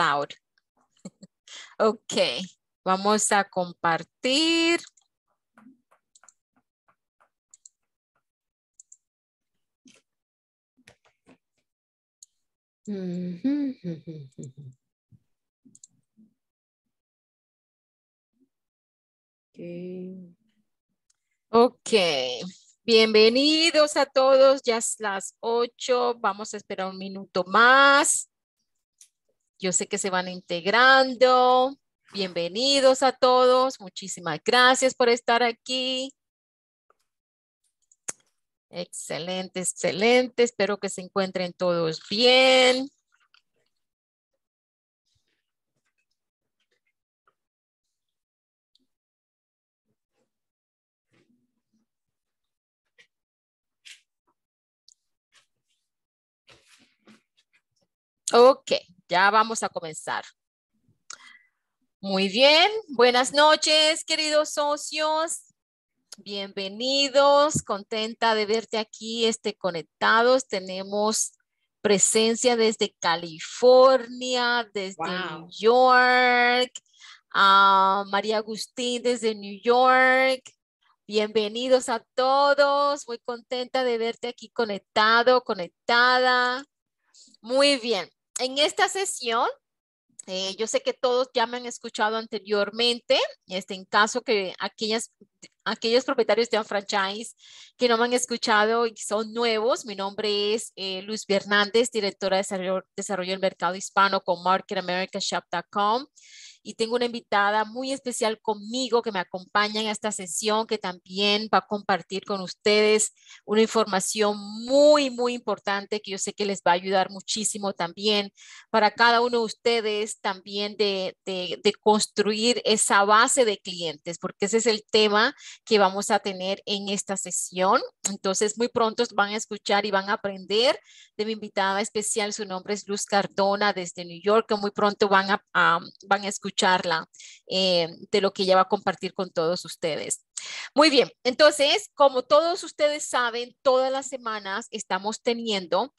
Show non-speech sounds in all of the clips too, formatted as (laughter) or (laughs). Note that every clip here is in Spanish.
Okay, ok, vamos a compartir. (laughs) Okay. ok, bienvenidos a todos, ya es las 8, vamos a esperar un minuto más. Yo sé que se van integrando. Bienvenidos a todos. Muchísimas gracias por estar aquí. Excelente, excelente. Espero que se encuentren todos bien. Ok, ya vamos a comenzar. Muy bien, buenas noches, queridos socios. Bienvenidos, contenta de verte aquí, esté conectados. Tenemos presencia desde California, desde New York, ah, María Agustín desde New York. Bienvenidos a todos, muy contenta de verte aquí conectado, conectada. Muy bien en esta sesión, eh, yo sé que todos ya me han escuchado anteriormente, este, en caso que aquellas, aquellos propietarios de un franchise que no me han escuchado y son nuevos, mi nombre es Luis eh, Luz Fernández, directora de desarrollo, desarrollo del mercado hispano con MarketAmericaShop.com y tengo una invitada muy especial conmigo que me acompaña en esta sesión que también va a compartir con ustedes una información muy, muy importante que yo sé que les va a ayudar muchísimo también para cada uno de ustedes también de, construir esa base de clientes, porque ese es el tema que vamos a tener en esta sesión. Entonces, muy pronto van a escuchar y van a aprender de mi invitada especial. Su nombre es Luz Cardona desde New York, que muy pronto van a, van a escuchar charla eh, de lo que ella va a compartir con todos ustedes. Muy bien, entonces, como todos ustedes saben, todas las semanas estamos teniendo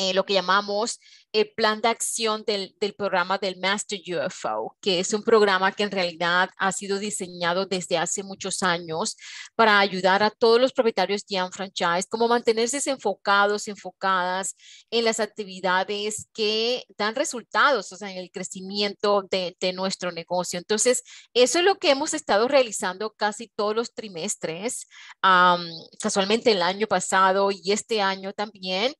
eh, lo que llamamos el eh, plan de acción del, programa del Master UFO, que es un programa que en realidad ha sido diseñado desde hace muchos años para ayudar a todos los propietarios de un franchise, como mantenerse enfocados, enfocadas en las actividades que dan resultados, o sea, en el crecimiento de, nuestro negocio. Entonces, eso es lo que hemos estado realizando casi todos los trimestres, casualmente el año pasado y este año también.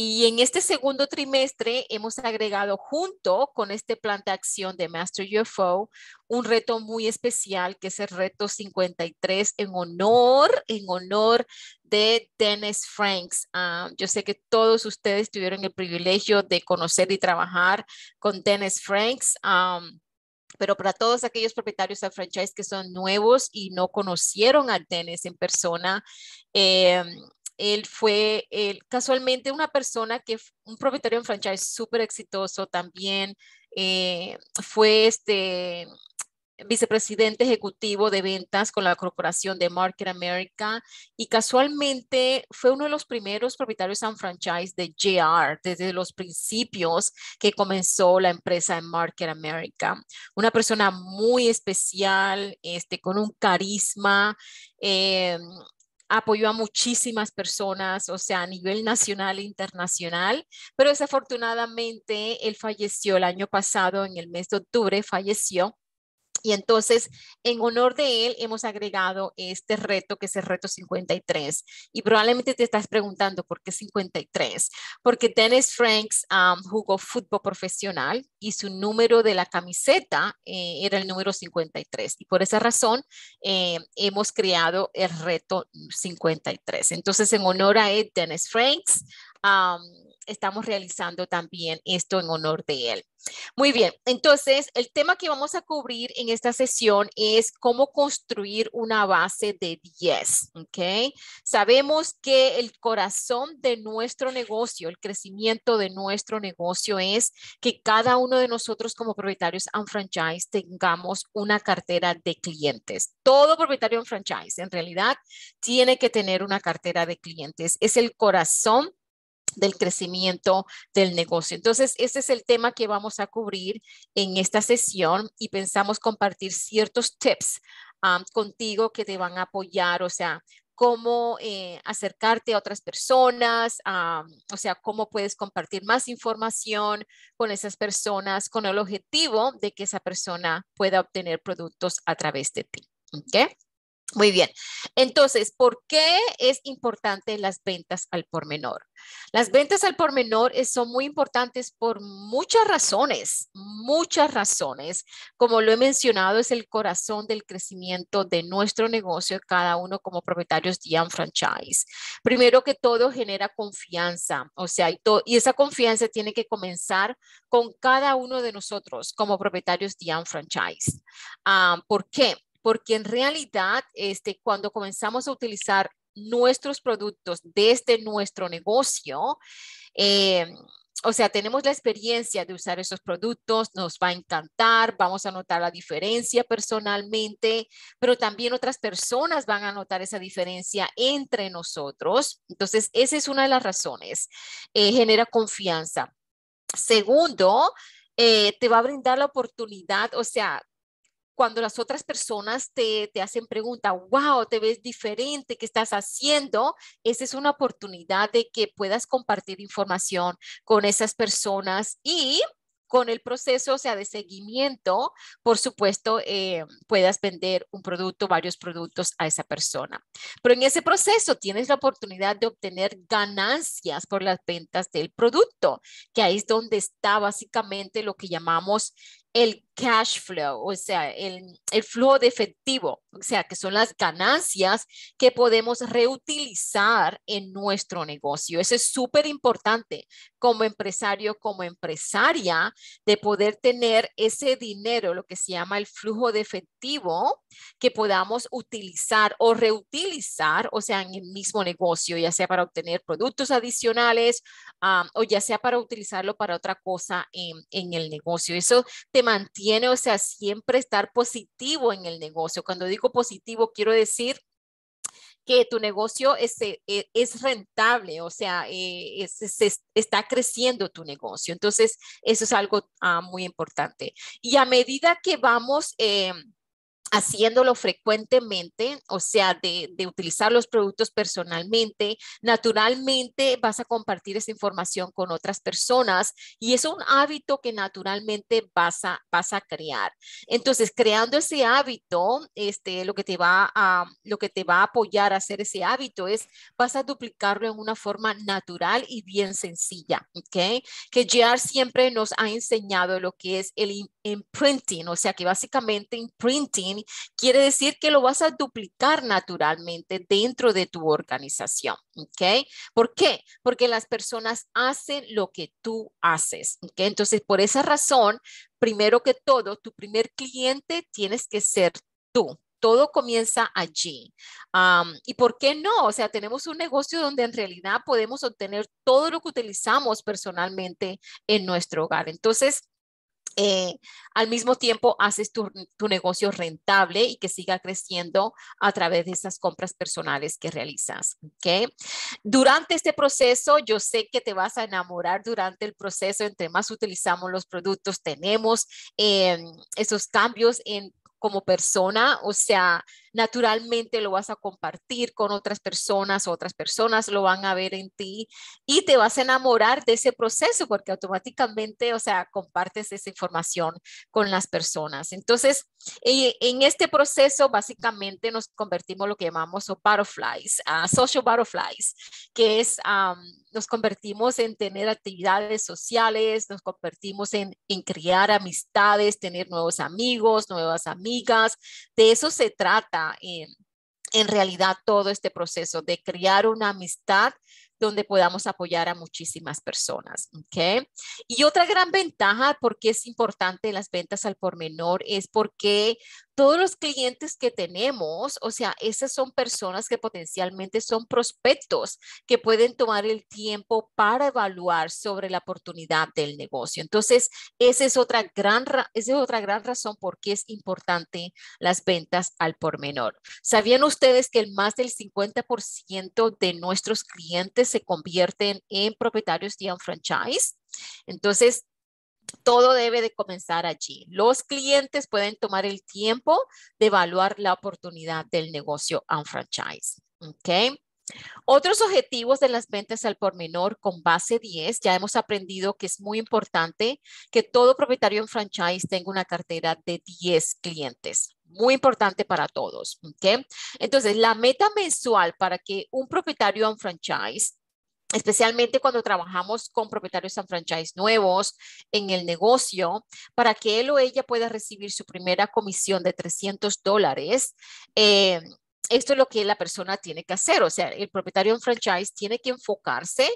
Y en este segundo trimestre hemos agregado junto con este plan de acción de Master UFO un reto muy especial que es el reto 53 en honor, en honor de Dennis Franks. Ah, yo sé que todos ustedes tuvieron el privilegio de conocer y trabajar con Dennis Franks. Ah, pero para todos aquellos propietarios de franchise que son nuevos y no conocieron a Dennis en persona, eh, él fue casualmente una persona que, un propietario en franchise súper exitoso también, eh, fue este vicepresidente ejecutivo de ventas con la corporación de Market America y casualmente fue uno de los primeros propietarios en franchise de JR desde los principios que comenzó la empresa en Market America. Una persona muy especial, este, con un carisma, eh, apoyó a muchísimas personas, o sea, a nivel nacional e internacional, pero desafortunadamente él falleció el año pasado, en el mes de octubre falleció y entonces, en honor de él, hemos agregado este reto, que es el reto 53. Y probablemente te estás preguntando, ¿por qué 53? Porque Dennis Franks ah, jugó fútbol profesional y su número de la camiseta eh, era el número 53. Y por esa razón, eh, hemos creado el reto 53. Entonces, en honor a él, Dennis Franks, estamos realizando también esto en honor de él. Muy bien, entonces el tema que vamos a cubrir en esta sesión es cómo construir una base de 10, ¿ok? Sabemos que el corazón de nuestro negocio, el crecimiento de nuestro negocio es que cada uno de nosotros como propietarios en franchise tengamos una cartera de clientes. Todo propietario en franchise en realidad tiene que tener una cartera de clientes. Es el corazón del crecimiento del negocio. Entonces, ese es el tema que vamos a cubrir en esta sesión y pensamos compartir ciertos tips contigo que te van a apoyar, o sea, cómo eh, acercarte a otras personas, o sea, cómo puedes compartir más información con esas personas con el objetivo de que esa persona pueda obtener productos a través de ti. ¿Okay? Muy bien. Entonces, ¿por qué es importante las ventas al por menor? Las ventas al por menor son muy importantes por muchas razones, muchas razones. Como lo he mencionado, es el corazón del crecimiento de nuestro negocio, cada uno como propietarios de un franchise. Primero que todo, genera confianza, o sea, y, esa confianza tiene que comenzar con cada uno de nosotros como propietarios de un franchise. Ah, ¿Por qué? porque en realidad este, cuando comenzamos a utilizar nuestros productos desde nuestro negocio, eh, o sea, tenemos la experiencia de usar esos productos, nos va a encantar, vamos a notar la diferencia personalmente, pero también otras personas van a notar esa diferencia entre nosotros. Entonces, esa es una de las razones. Eh, genera confianza. Segundo, eh, te va a brindar la oportunidad, o sea, cuando las otras personas te, te hacen pregunta, wow, te ves diferente, ¿qué estás haciendo? Esa es una oportunidad de que puedas compartir información con esas personas y con el proceso, o sea, de seguimiento, por supuesto, eh, puedas vender un producto, varios productos a esa persona. Pero en ese proceso tienes la oportunidad de obtener ganancias por las ventas del producto, que ahí es donde está básicamente lo que llamamos el cash flow, o sea, el, el flujo de efectivo, o sea, que son las ganancias que podemos reutilizar en nuestro negocio. Eso es súper importante como empresario, como empresaria, de poder tener ese dinero, lo que se llama el flujo de efectivo, que podamos utilizar o reutilizar, o sea, en el mismo negocio, ya sea para obtener productos adicionales ah, o ya sea para utilizarlo para otra cosa en, en el negocio. Eso te mantiene o sea, siempre estar positivo en el negocio. Cuando digo positivo, quiero decir que tu negocio es, este, e, es rentable, o sea, eh, está creciendo tu negocio. Entonces, eso es algo ah, muy importante. Y a medida que vamos... Em, haciéndolo frecuentemente, o sea, de, utilizar los productos personalmente. Naturalmente vas a compartir esa información con otras personas y es un hábito que naturalmente vas a, vas a crear. Entonces, creando ese hábito, este, lo, que te va a, lo que te va a apoyar a hacer ese hábito es, vas a duplicarlo en una forma natural y bien sencilla, ¿ok? Que JR siempre nos ha enseñado lo que es el imprinting, o sea, que básicamente imprinting quiere decir que lo vas a duplicar naturalmente dentro de tu organización, ¿ok? ¿Por qué? Porque las personas hacen lo que tú haces, Entonces, por esa razón, primero que todo, tu primer cliente tienes que ser tú, todo comienza allí. ¿Y por qué no? O sea, tenemos un negocio donde en realidad podemos obtener todo lo que utilizamos personalmente en nuestro hogar. Entonces, eh, al mismo tiempo, haces tu, negocio rentable y que siga creciendo a través de esas compras personales que realizas. ¿okay? Durante este proceso, yo sé que te vas a enamorar durante el proceso. Entre más utilizamos los productos, tenemos eh, esos cambios en, como persona. O sea, naturalmente lo vas a compartir con otras personas, otras personas lo van a ver en ti y te vas a enamorar de ese proceso porque automáticamente, o sea, compartes esa información con las personas. Entonces, eh, en este proceso básicamente nos convertimos lo que llamamos butterflies, ah, social butterflies, que es, nos convertimos en tener actividades sociales, nos convertimos en, en crear amistades, tener nuevos amigos, nuevas amigas. De eso se trata en realidad todo este proceso de crear una amistad donde podamos apoyar a muchísimas personas. ¿okay? Y otra gran ventaja, porque es importante las ventas al por menor, es porque todos los clientes que tenemos, o sea, esas son personas que potencialmente son prospectos que pueden tomar el tiempo para evaluar sobre la oportunidad del negocio. Entonces, esa es otra gran, es otra gran razón por qué es importante las ventas al por menor. ¿Sabían ustedes que el más del 50% de nuestros clientes se convierten en propietarios de un franchise? Entonces, todo debe de comenzar allí. Los clientes pueden tomar el tiempo de evaluar la oportunidad del negocio un franchise. Okay. Otros objetivos de las ventas al por menor con base 10, ya hemos aprendido que es muy importante que todo propietario en franchise tenga una cartera de 10 clientes. Muy importante para todos. ¿okay? Entonces, la meta mensual para que un propietario en franchise especialmente cuando trabajamos con propietarios en franchise nuevos en el negocio, para que él o ella pueda recibir su primera comisión de 300 dólares. Eh, esto es lo que la persona tiene que hacer, o sea, el propietario en franchise tiene que enfocarse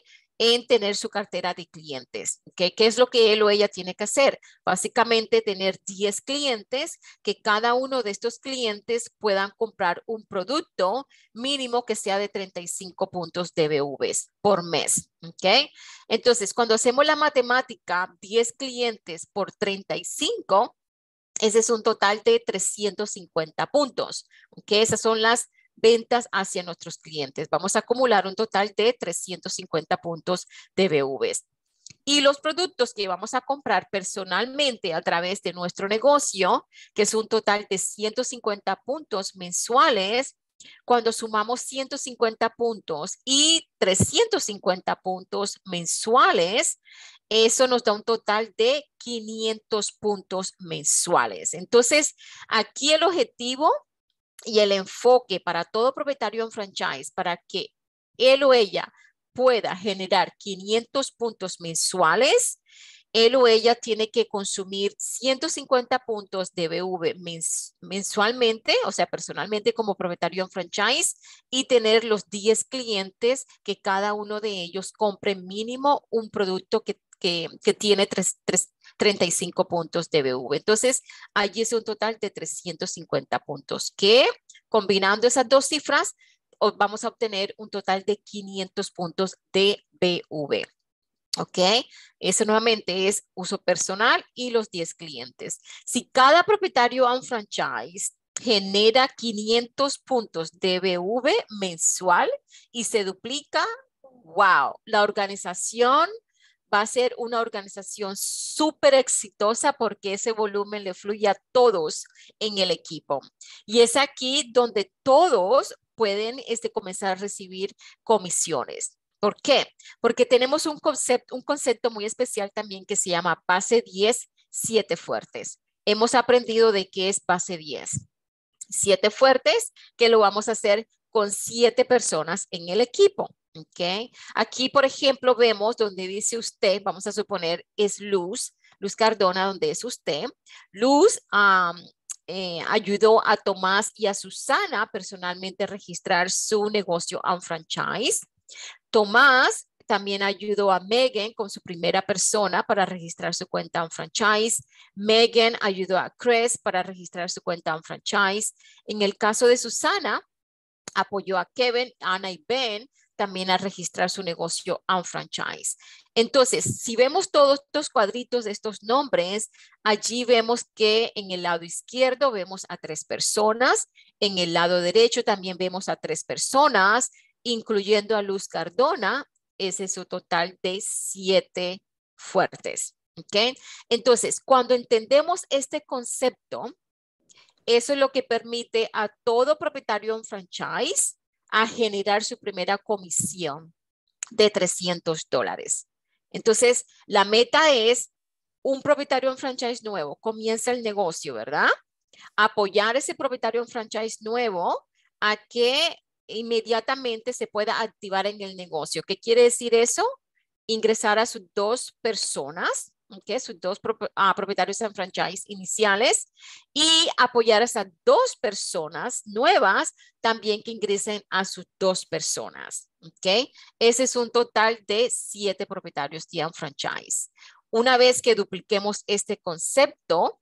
en tener su cartera de clientes. ¿Qué es lo que él o ella tiene que hacer? Básicamente tener 10 clientes, que cada uno de estos clientes puedan comprar un producto mínimo que sea de 35 puntos de BVs por mes. ¿okay? Entonces, cuando hacemos la matemática, 10 clientes por 35, ese es un total de 350 puntos. ¿okay? Esas son las ventas hacia nuestros clientes. Vamos a acumular un total de 350 puntos de BVs. Y los productos que vamos a comprar personalmente a través de nuestro negocio, que es un total de 150 puntos mensuales, cuando sumamos 150 puntos y 350 puntos mensuales, eso nos da un total de 500 puntos mensuales. Entonces, aquí el objetivo y el enfoque para todo propietario en franchise para que él o ella pueda generar 500 puntos mensuales, él o ella tiene que consumir 150 puntos de BV mensualmente, o sea, personalmente como propietario en franchise, y tener los 10 clientes que cada uno de ellos compre mínimo un producto que, que, tiene 3, 35 puntos de BV. Entonces, allí es un total de 350 puntos, que combinando esas dos cifras, vamos a obtener un total de 500 puntos de BV. ¿Ok? Eso nuevamente es uso personal y los 10 clientes. Si cada propietario a un franchise genera 500 puntos de BV mensual y se duplica, wow, la organización va a ser una organización súper exitosa porque ese volumen le fluye a todos en el equipo. Y es aquí donde todos pueden este, comenzar a recibir comisiones. ¿Por qué? Porque tenemos un concepto, un concepto muy especial también que se llama Pase 10, 7 fuertes. Hemos aprendido de qué es Pase 10. 7 fuertes que lo vamos a hacer con 7 personas en el equipo. Okay. Aquí, por ejemplo, vemos donde dice usted, vamos a suponer es Luz, Luz Cardona, donde es usted. Luz eh, ayudó a Tomás y a Susana personalmente a registrar su negocio on franchise. Tomás también ayudó a Megan con su primera persona para registrar su cuenta en franchise. Megan ayudó a Chris para registrar su cuenta en franchise. En el caso de Susana, apoyó a Kevin, Ana y Ben también a registrar su negocio un franchise. Entonces, si vemos todos estos cuadritos de estos nombres, allí vemos que en el lado izquierdo vemos a tres personas, en el lado derecho también vemos a tres personas, incluyendo a Luz Cardona, ese es su total de siete fuertes. Entonces, cuando entendemos este concepto, eso es lo que permite a todo propietario un franchise a generar su primera comisión de 300 dólares. Entonces, la meta es un propietario en franchise nuevo, comienza el negocio, ¿verdad? Apoyar a ese propietario en franchise nuevo a que inmediatamente se pueda activar en el negocio. ¿Qué quiere decir eso? Ingresar a sus dos personas Okay, sus dos ah, propietarios en franchise iniciales y apoyar a esas dos personas nuevas también que ingresen a sus dos personas. Okay. Ese es un total de siete propietarios de un franchise. Una vez que dupliquemos este concepto,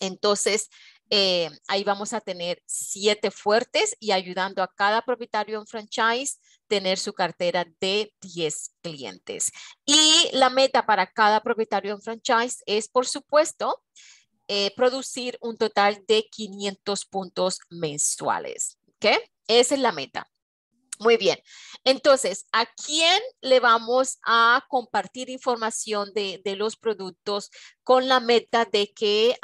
entonces eh, ahí vamos a tener siete fuertes y ayudando a cada propietario en franchise tener su cartera de 10 clientes. Y la meta para cada propietario en franchise es, por supuesto, eh, producir un total de 500 puntos mensuales. ¿Ok? Esa es la meta. Muy bien. Entonces, ¿a quién le vamos a compartir información de, los productos con la meta de que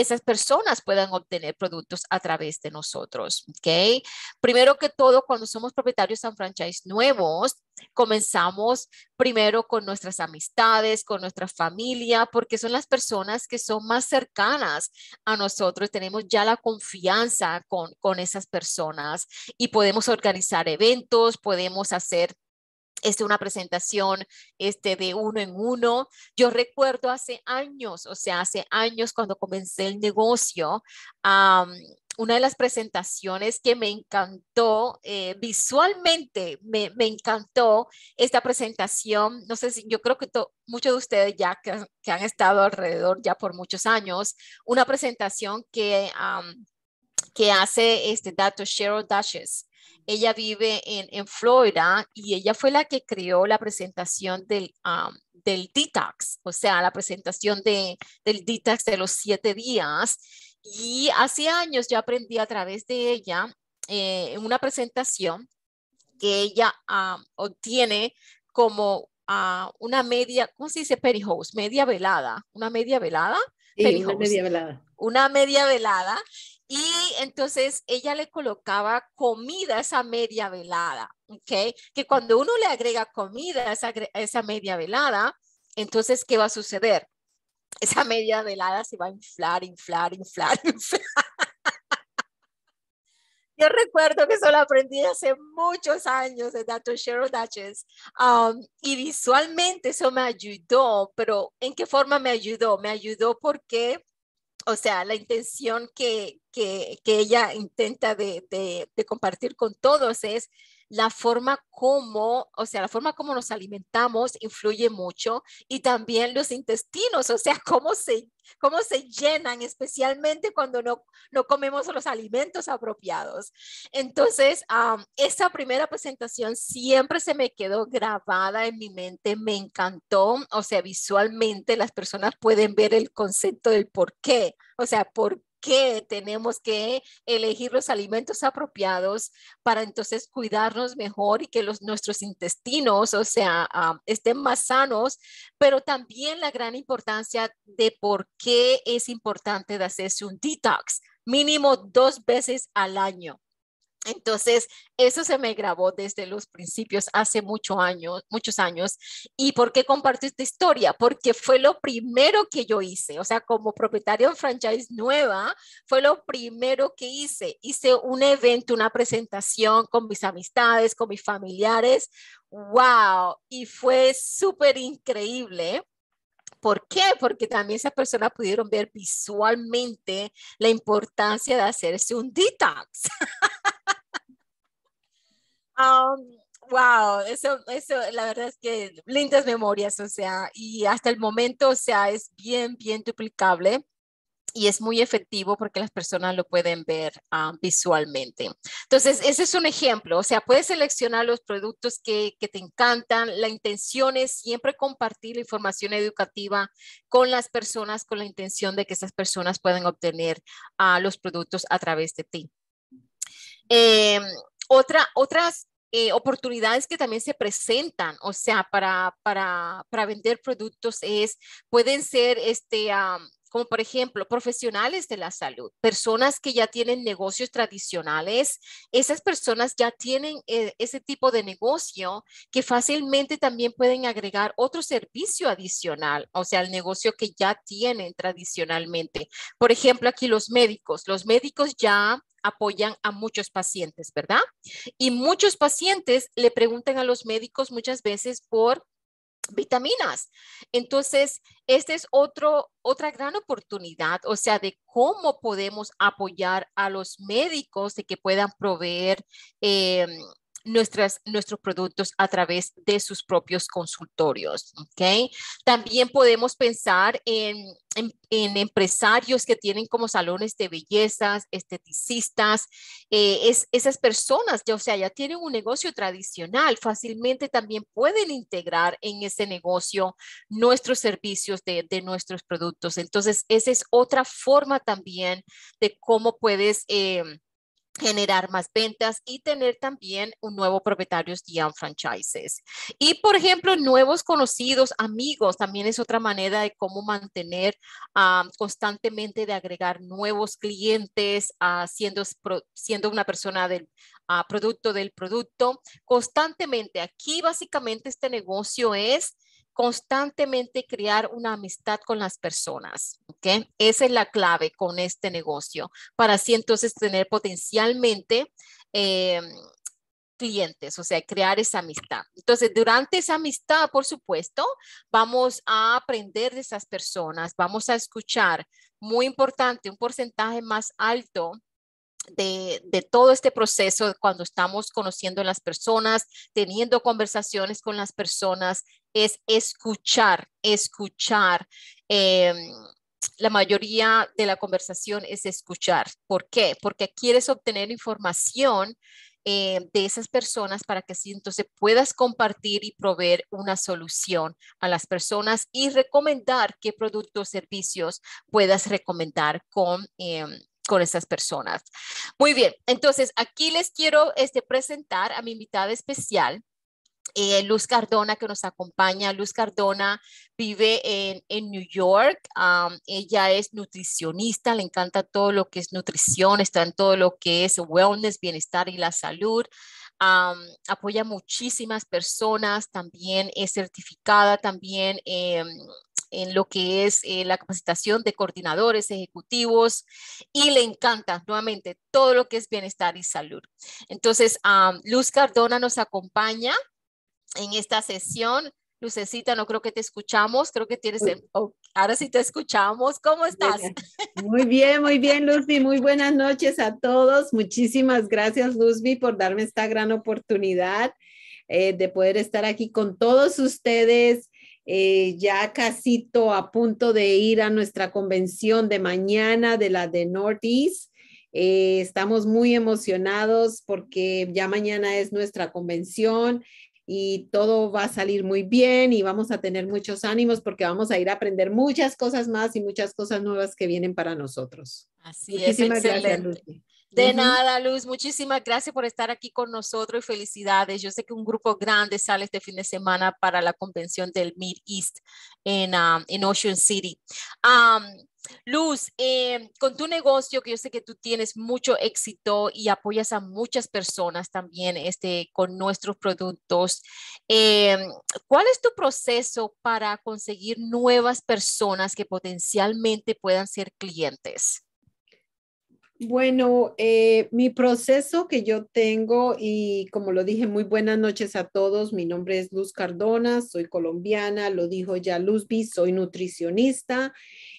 esas personas puedan obtener productos a través de nosotros. ¿okay? Primero que todo, cuando somos propietarios de franchise nuevos, comenzamos primero con nuestras amistades, con nuestra familia, porque son las personas que son más cercanas a nosotros. Tenemos ya la confianza con, con esas personas y podemos organizar eventos, podemos hacer este, una presentación este, de uno en uno. Yo recuerdo hace años, o sea, hace años cuando comencé el negocio, una de las presentaciones que me encantó, eh, visualmente me, encantó esta presentación, no sé si yo creo que muchos de ustedes ya que, han estado alrededor ya por muchos años, una presentación que, que hace este dato Cheryl Dashes. Ella vive en, en, Florida y ella fue la que creó la presentación del, del detox, o sea, la presentación de, del detox de los siete días. Y hace años yo aprendí a través de ella eh, una presentación que ella obtiene como ah, una media, ¿cómo se dice? Perihose, media velada, una media velada. Sí, media velada. Una media velada y entonces ella le colocaba comida a esa media velada, ¿ok? Que cuando uno le agrega comida a esa, esa media velada, entonces, ¿qué va a suceder? (laughs) Esa media velada se va a inflar, inflar, inflar, (laughs) inflar. Yo recuerdo que eso lo aprendí hace muchos años de Dr. Cheryl um, y visualmente eso me ayudó, pero ¿en qué forma me ayudó? Me ayudó porque, o sea, la intención que, que, ella intenta de, compartir con todos es la forma como, o sea, la forma como nos alimentamos influye mucho y también los intestinos, o sea, cómo se, cómo se llenan, especialmente cuando no, no comemos los alimentos apropiados. Entonces, esa esta primera presentación siempre se me quedó grabada en mi mente, me encantó, o sea, visualmente las personas pueden ver el concepto del por qué, o sea, por que tenemos que elegir los alimentos apropiados para entonces cuidarnos mejor y que los, nuestros intestinos, o sea, ah, estén más sanos, pero también la gran importancia de por qué es importante de hacerse un detox mínimo dos veces al año. Entonces, eso se me grabó desde los principios, hace muchos años, muchos años. ¿Y por qué comparto esta historia? Porque fue lo primero que yo hice, o sea, como propietario de franchise nueva, fue lo primero que hice. Hice un evento, una presentación con mis amistades, con mis familiares. ¡Wow! Y fue súper increíble. ¿Por qué? Porque también esas personas pudieron ver visualmente la importancia de hacerse un detox. (laughs) Um, wow, eso, eso, la verdad es que lindas memorias, o sea, y hasta el momento, o sea, es bien, bien duplicable y es muy efectivo porque las personas lo pueden ver um, visualmente. Entonces, ese es un ejemplo, o sea, puedes seleccionar los productos que, te encantan. La intención es siempre compartir la información educativa con las personas con la intención de que esas personas puedan obtener ah, los productos a través de ti. Em, otras eh, oportunidades que también se presentan, o sea, para, para, para vender productos es, pueden ser este, como por ejemplo profesionales de la salud, personas que ya tienen negocios tradicionales, esas personas ya tienen eh, ese tipo de negocio que fácilmente también pueden agregar otro servicio adicional, o sea, el negocio que ya tienen tradicionalmente. Por ejemplo, aquí los médicos, los médicos ya apoyan a muchos pacientes, ¿verdad? Y muchos pacientes le preguntan a los médicos muchas veces por vitaminas. Entonces, esta es otro, otra gran oportunidad, o sea, de cómo podemos apoyar a los médicos de que puedan proveer em, nuestras, nuestros productos a través de sus propios consultorios. ¿okay? También podemos pensar en, empresarios que tienen como salones de bellezas, esteticistas, eh, es, esas personas, ya, o sea, ya tienen un negocio tradicional, fácilmente también pueden integrar en ese negocio nuestros servicios de, nuestros productos. Entonces, esa es otra forma también de cómo puedes... Eh, generar más ventas y tener también un nuevo propietario de franchises. Y, por ejemplo, nuevos conocidos, amigos, también es otra manera de cómo mantener constantemente de agregar nuevos clientes, ah, siendo, una persona del ah, producto del producto, constantemente. Aquí básicamente este negocio es constantemente crear una amistad con las personas. ¿ok? Esa es la clave con este negocio para así entonces tener potencialmente em, clientes, o sea, crear esa amistad. Entonces, durante esa amistad, por supuesto, vamos a aprender de esas personas, vamos a escuchar, muy importante, un porcentaje más alto de, de, todo este proceso cuando estamos conociendo a las personas, teniendo conversaciones con las personas, es escuchar, escuchar. Em, la mayoría de la conversación es escuchar. ¿Por qué? Porque quieres obtener información em, de esas personas para que así entonces puedas compartir y proveer una solución a las personas y recomendar qué productos, servicios puedas recomendar con... Em, con esas personas. Muy bien, entonces aquí les quiero este, presentar a mi invitada especial. Eh, Luz Cardona que nos acompaña. Luz Cardona vive en, en New York. ella es nutricionista, le encanta todo lo que es nutrición, está en todo lo que es wellness, bienestar y la salud. apoya muchísimas personas, también es certificada, también en lo que es eh, la capacitación de coordinadores ejecutivos y le encanta nuevamente todo lo que es bienestar y salud. Entonces, Luz Cardona nos acompaña en esta sesión. Lucecita, no creo que te escuchamos, creo que tienes... Oh, ahora sí te escuchamos, ¿cómo estás? Muy bien, muy bien, Luzby, muy buenas noches a todos. Muchísimas gracias, Luzby, por darme esta gran oportunidad eh, de poder estar aquí con todos ustedes. Eh, ya casito a punto de ir a nuestra convención de mañana de la de Northeast. Eh, estamos muy emocionados porque ya mañana es nuestra convención y todo va a salir muy bien y vamos a tener muchos ánimos porque vamos a ir a aprender muchas cosas más y muchas cosas nuevas que vienen para nosotros. Así es, De nada, Luz. Muchísimas gracias por estar aquí con nosotros y felicidades. Yo sé que un grupo grande sale este fin de semana para la convención del Mid East en, ah, en Ocean City. Um, Luz, eh, con tu negocio, que yo sé que tú tienes mucho éxito y apoyas a muchas personas también este, con nuestros productos, eh, ¿cuál es tu proceso para conseguir nuevas personas que potencialmente puedan ser clientes? Bueno, eh, mi proceso que yo tengo y como lo dije, muy buenas noches a todos. Mi nombre es Luz Cardona, soy colombiana, lo dijo ya Luzbi, soy nutricionista.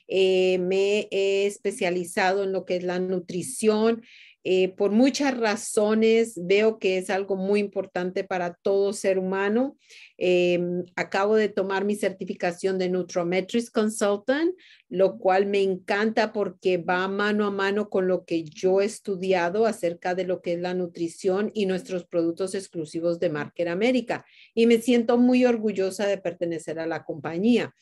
Eh, me he especializado en lo que es la nutrición, eh, por muchas razones veo que es algo muy importante para todo ser humano. Em, acabo de tomar mi certificación de Nutrometrics Consultant, lo cual me encanta porque va mano a mano con lo que yo he estudiado acerca de lo que es la nutrición y nuestros productos exclusivos de Marker América. Y me siento muy orgullosa de pertenecer a la compañía.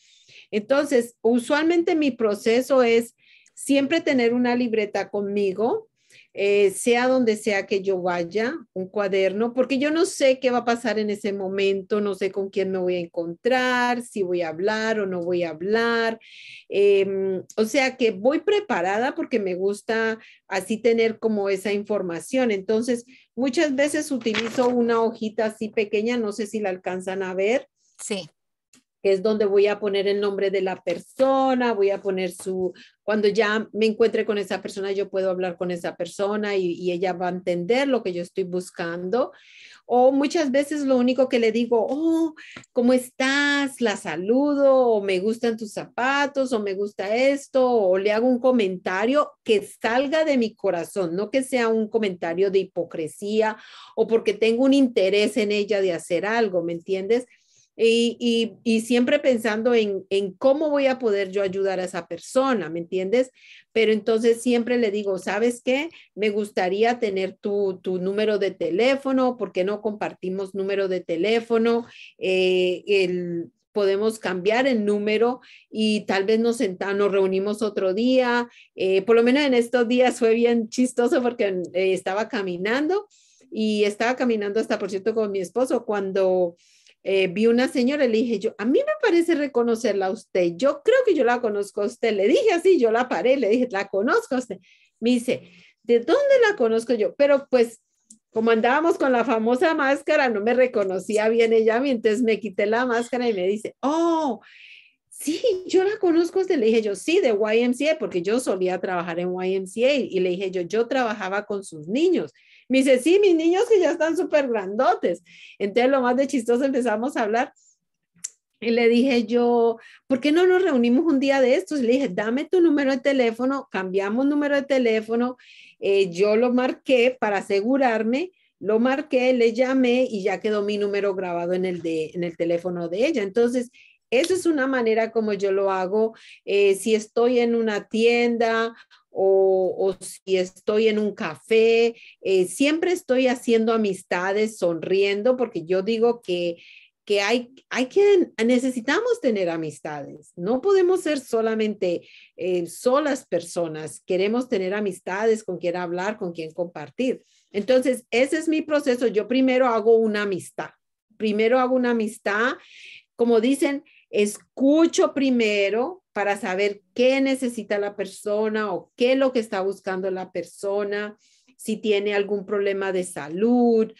Entonces, usualmente mi proceso es siempre tener una libreta conmigo eh, sea donde sea que yo vaya, un cuaderno, porque yo no sé qué va a pasar en ese momento, no sé con quién me voy a encontrar, si voy a hablar o no voy a hablar. Em, o sea que voy preparada porque me gusta así tener como esa información. Entonces, muchas veces utilizo una hojita así pequeña, no sé si la alcanzan a ver. Sí es donde voy a poner el nombre de la persona, voy a poner su, cuando ya me encuentre con esa persona, yo puedo hablar con esa persona y, y ella va a entender lo que yo estoy buscando. O muchas veces lo único que le digo, oh, ¿cómo estás? La saludo, o me gustan tus zapatos, o me gusta esto, o le hago un comentario que salga de mi corazón, no que sea un comentario de hipocresía o porque tengo un interés en ella de hacer algo, ¿me entiendes? Y, y, siempre pensando en, en, cómo voy a poder yo ayudar a esa persona, ¿me entiendes? Pero entonces siempre le digo, ¿sabes qué? Me gustaría tener tu, tu número de teléfono, ¿por qué no compartimos número de teléfono? Eh, podemos cambiar el número y tal vez nos sentamos, nos reunimos otro día. Eh, por lo menos en estos días fue bien chistoso porque eh, estaba caminando y estaba caminando hasta, por cierto, con mi esposo cuando eh, vi una señora y le dije yo, a mí me parece reconocerla a usted, yo creo que yo la conozco a usted, le dije así, yo la paré, le dije, la conozco a usted. Me dice, ¿de dónde la conozco yo? Pero pues como andábamos con la famosa máscara, no me reconocía bien ella, mientras me quité la máscara y me dice, oh, sí, yo la conozco, a usted. le dije yo, sí, de YMCA, porque yo solía trabajar en YMCA y le dije yo, yo trabajaba con sus niños. Me dice, sí, mis niños que ya están súper grandotes. Entonces, lo más de chistoso empezamos a hablar. Y le dije yo, ¿por qué no nos reunimos un día de estos? Le dije, dame tu número de teléfono, cambiamos número de teléfono. Eh, yo lo marqué para asegurarme, lo marqué, le llamé y ya quedó mi número grabado en el, de, en el teléfono de ella. Entonces, esa es una manera como yo lo hago. Eh, si estoy en una tienda o, si estoy en un café, eh, siempre estoy haciendo amistades, sonriendo, porque yo digo que hay, hay que, necesitamos tener amistades. No podemos ser solamente eh, solas personas. Queremos tener amistades con quien hablar, con quien compartir. Entonces, ese es mi proceso. Yo primero hago una amistad. Primero hago una amistad. Como dicen, escucho primero, para saber qué necesita la persona o qué es lo que está buscando la persona si tiene algún problema de salud.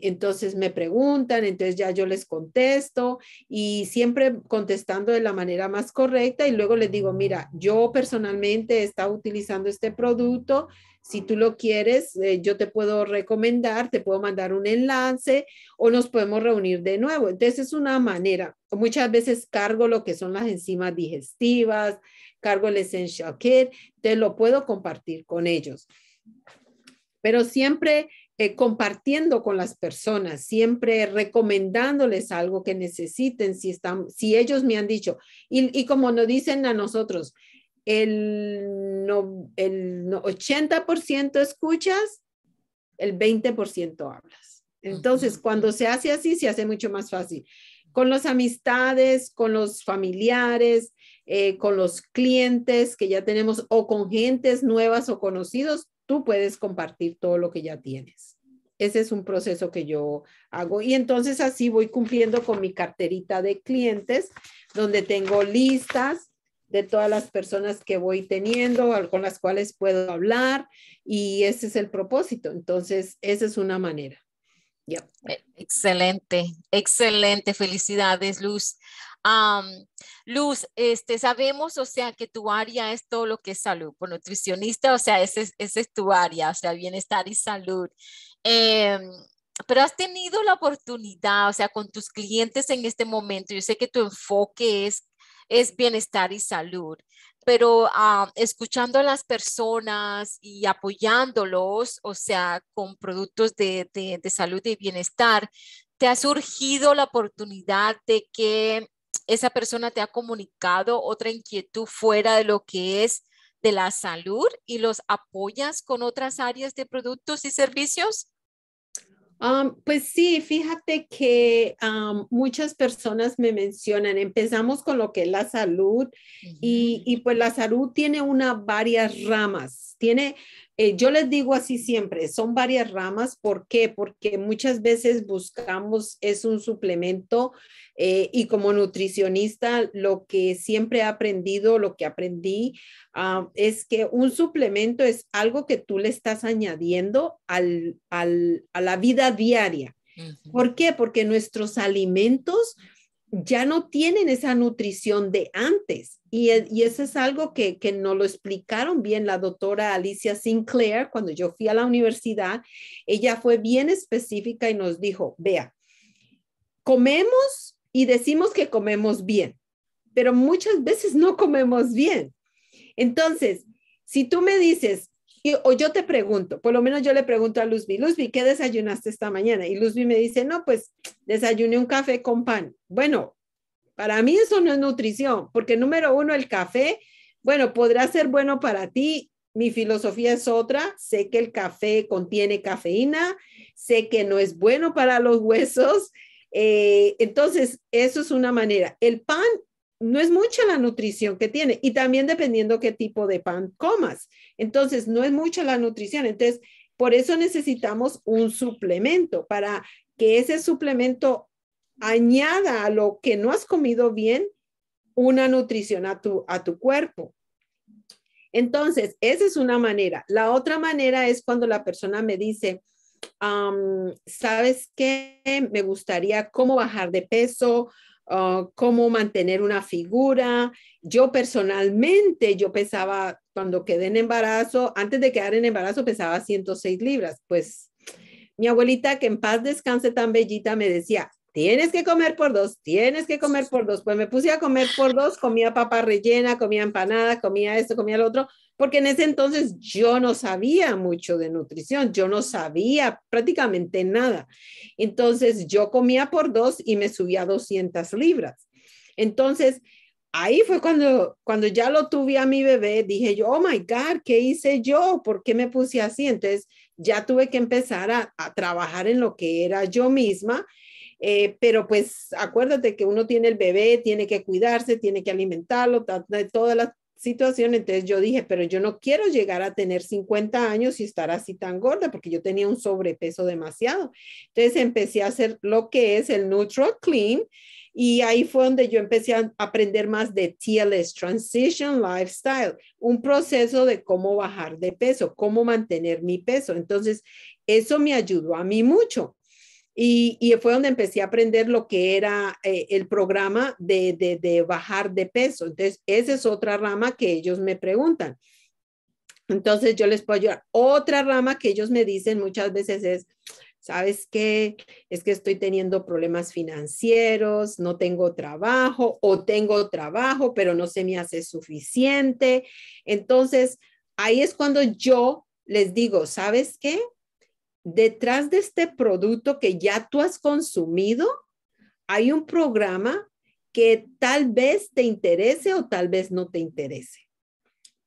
entonces me preguntan, entonces ya yo les contesto y siempre contestando de la manera más correcta y luego les digo, mira, yo personalmente estaba utilizando este producto. Si tú lo quieres, eh, yo te puedo recomendar, te puedo mandar un enlace o nos podemos reunir de nuevo. Entonces es una manera. Muchas veces cargo lo que son las enzimas digestivas, cargo el Essential care, te lo puedo compartir con ellos pero siempre eh, compartiendo con las personas, siempre recomendándoles algo que necesiten, si, están, si ellos me han dicho, y, y como nos dicen a nosotros, el, no, el 80% escuchas, el 20% hablas. Entonces, cuando se hace así, se hace mucho más fácil. Con las amistades, con los familiares, eh, con los clientes que ya tenemos o con gentes nuevas o conocidos, tú puedes compartir todo lo que ya tienes. Ese es un proceso que yo hago y entonces así voy cumpliendo con mi carterita de clientes donde tengo listas de todas las personas que voy teniendo, con las cuales puedo hablar y ese es el propósito. Entonces, esa es una manera. Excelente, excelente. Felicidades, Luz. Luz, este, sabemos, o sea, que tu área es todo lo que es salud. Por nutricionista, o sea, ese, es tu área, o sea, bienestar y salud. Em, pero has tenido la oportunidad, o sea, con tus clientes en este momento, yo sé que tu enfoque es, es bienestar y salud, pero escuchando a las personas y apoyándolos, o sea, con productos de salud y bienestar, te ha surgido la oportunidad de que esa persona te ha comunicado otra inquietud fuera de lo que es de la salud y los apoyas con otras áreas de productos y servicios? Um, pues sí, fíjate que um, muchas personas me mencionan, empezamos con lo que es la salud y, y, pues la salud tiene unas varias ramas, tiene eh, yo les digo así siempre, son varias ramas. ¿Por qué? Porque muchas veces buscamos, es un suplemento eh, y como nutricionista lo que siempre he aprendido, lo que aprendí, ah, es que un suplemento es algo que tú le estás añadiendo a la vida diaria. ¿Por qué? Porque nuestros alimentos ya no tienen esa nutrición de antes. Y, e, eso es algo que, que nos lo explicaron bien la doctora Alicia Sinclair cuando yo fui a la universidad. Ella fue bien específica y nos dijo, vea, comemos y decimos que comemos bien, pero muchas veces no comemos bien. Entonces, si tú me dices, o yo te pregunto, por lo menos yo le pregunto a Luzbi, Luzbi, ¿qué desayunaste esta mañana? Y Luzbi me dice, no, pues desayuné un café con pan. Bueno, para mí eso no es nutrición, porque número uno, el café, bueno, podrá ser bueno para ti. Mi filosofía es otra, sé que el café contiene cafeína, sé que no es bueno para los huesos. Eh, entonces, eso es una manera. El pan no es mucha la nutrición que tiene y también dependiendo qué tipo de pan comas. Entonces, no es mucha la nutrición. Entonces, por eso necesitamos un suplemento para que ese suplemento añada a lo que no has comido bien una nutrición a tu, a tu cuerpo. Entonces, esa es una manera. La otra manera es cuando la persona me dice, ¿sabes qué? Me gustaría cómo bajar de peso, Ah, cómo mantener una figura. Yo personalmente, yo pesaba, cuando quedé en embarazo, antes de quedar en embarazo pesaba 106 libras. Pues mi abuelita, que en paz descanse tan bellita, me decía, tienes que comer por dos, tienes que comer por dos. Pues me puse a comer por dos, comía papa rellena, comía empanada, comía esto, comía lo otro, porque en ese entonces yo no sabía mucho de nutrición, yo no sabía prácticamente nada. Entonces yo comía por dos y me subía 200 libras. Entonces, ahí fue cuando, cuando ya lo tuve a mi bebé, dije yo, oh my God, ¿qué hice yo? ¿Por qué me puse así? Entonces ya tuve que empezar a, a, trabajar en lo que era yo misma eh, pero pues acuérdate que uno tiene el bebé, tiene que cuidarse, tiene que alimentarlo, todas las situación, entonces yo dije, pero yo no quiero llegar a tener 50 años y estar así tan gorda, porque yo tenía un sobrepeso demasiado. Entonces empecé a hacer lo que es el Neutral Clean y ahí fue donde yo empecé a aprender más de TLS, Transition Lifestyle, un proceso de cómo bajar de peso, cómo mantener mi peso. Entonces, eso me ayudó a mí mucho. Y, fue donde empecé a aprender lo que era eh, el programa de, de, bajar de peso. Entonces, esa es otra rama que ellos me preguntan. Entonces, yo les puedo ayudar. Otra rama que ellos me dicen muchas veces es, ¿sabes qué? Es que estoy teniendo problemas financieros, no tengo trabajo o tengo trabajo, pero no se me hace suficiente. Entonces, ahí es cuando yo les digo, ¿sabes qué? detrás de este producto que ya tú has consumido, hay un programa que tal vez te interese o tal vez no te interese.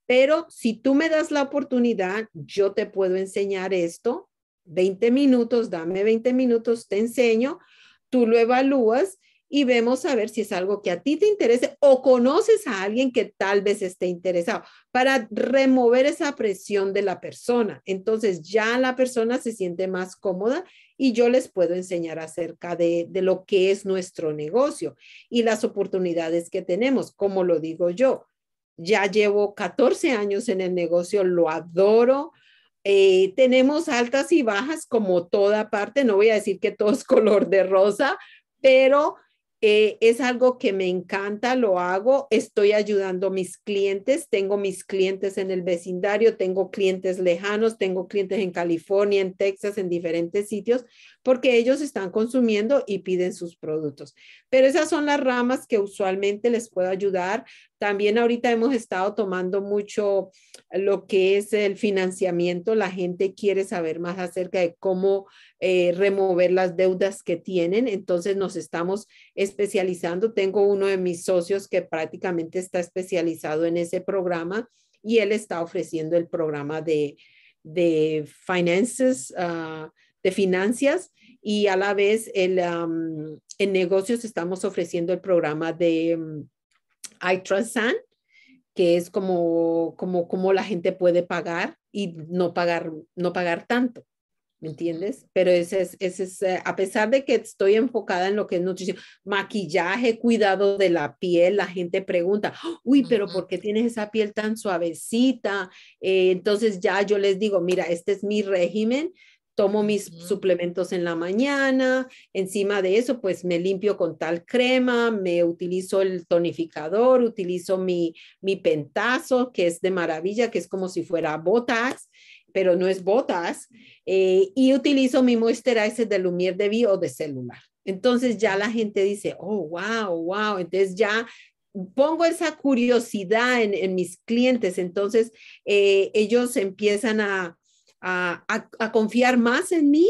Pero si tú me das la oportunidad, yo te puedo enseñar esto. 20 minutos, dame 20 minutos, te enseño, tú lo evalúas y vemos a ver si es algo que a ti te interese o conoces a alguien que tal vez esté interesado para remover esa presión de la persona. Entonces ya la persona se siente más cómoda y yo les puedo enseñar acerca de, lo que es nuestro negocio y las oportunidades que tenemos, como lo digo yo. Ya llevo 14 años en el negocio, lo adoro, eh, tenemos altas y bajas como toda parte, no voy a decir que todo es (laughs) color de rosa, pero eh, es algo que me encanta, lo hago, estoy ayudando a mis clientes, tengo mis clientes en el vecindario, tengo clientes lejanos, tengo clientes en California, en Texas, en diferentes sitios, porque ellos están consumiendo y piden sus productos. Pero esas son las ramas que usualmente les puedo ayudar. También ahorita hemos estado tomando mucho lo que es el financiamiento. La gente quiere saber más acerca de cómo eh, remover las deudas que tienen. Entonces nos estamos especializando. Tengo uno de mis socios que prácticamente está especializado en ese programa y él está ofreciendo el programa de, de finances, ah, de finanzas y a la vez en negocios estamos ofreciendo el programa de um, que es como, como, como la gente puede pagar y no pagar, no pagar tanto. ¿Me entiendes? Pero ese es, ese es, eh, a pesar de que estoy enfocada en lo que es nutrición, maquillaje, cuidado de la piel, la gente pregunta, uy, pero ¿por qué tienes esa piel tan suavecita? Eh, entonces ya yo les digo, mira, este es mi régimen tomo mis suplementos en la mañana, encima de eso pues me limpio con tal crema, me utilizo el tonificador, utilizo mi, mi pentazo que es de maravilla, que es como si fuera botas pero no es botas eh, y utilizo mi moisturizer de Lumière de Bio de celular. Entonces ya la gente dice, oh, wow, wow, entonces ya pongo esa curiosidad en, mis clientes, entonces eh, ellos empiezan a a, confiar más en mí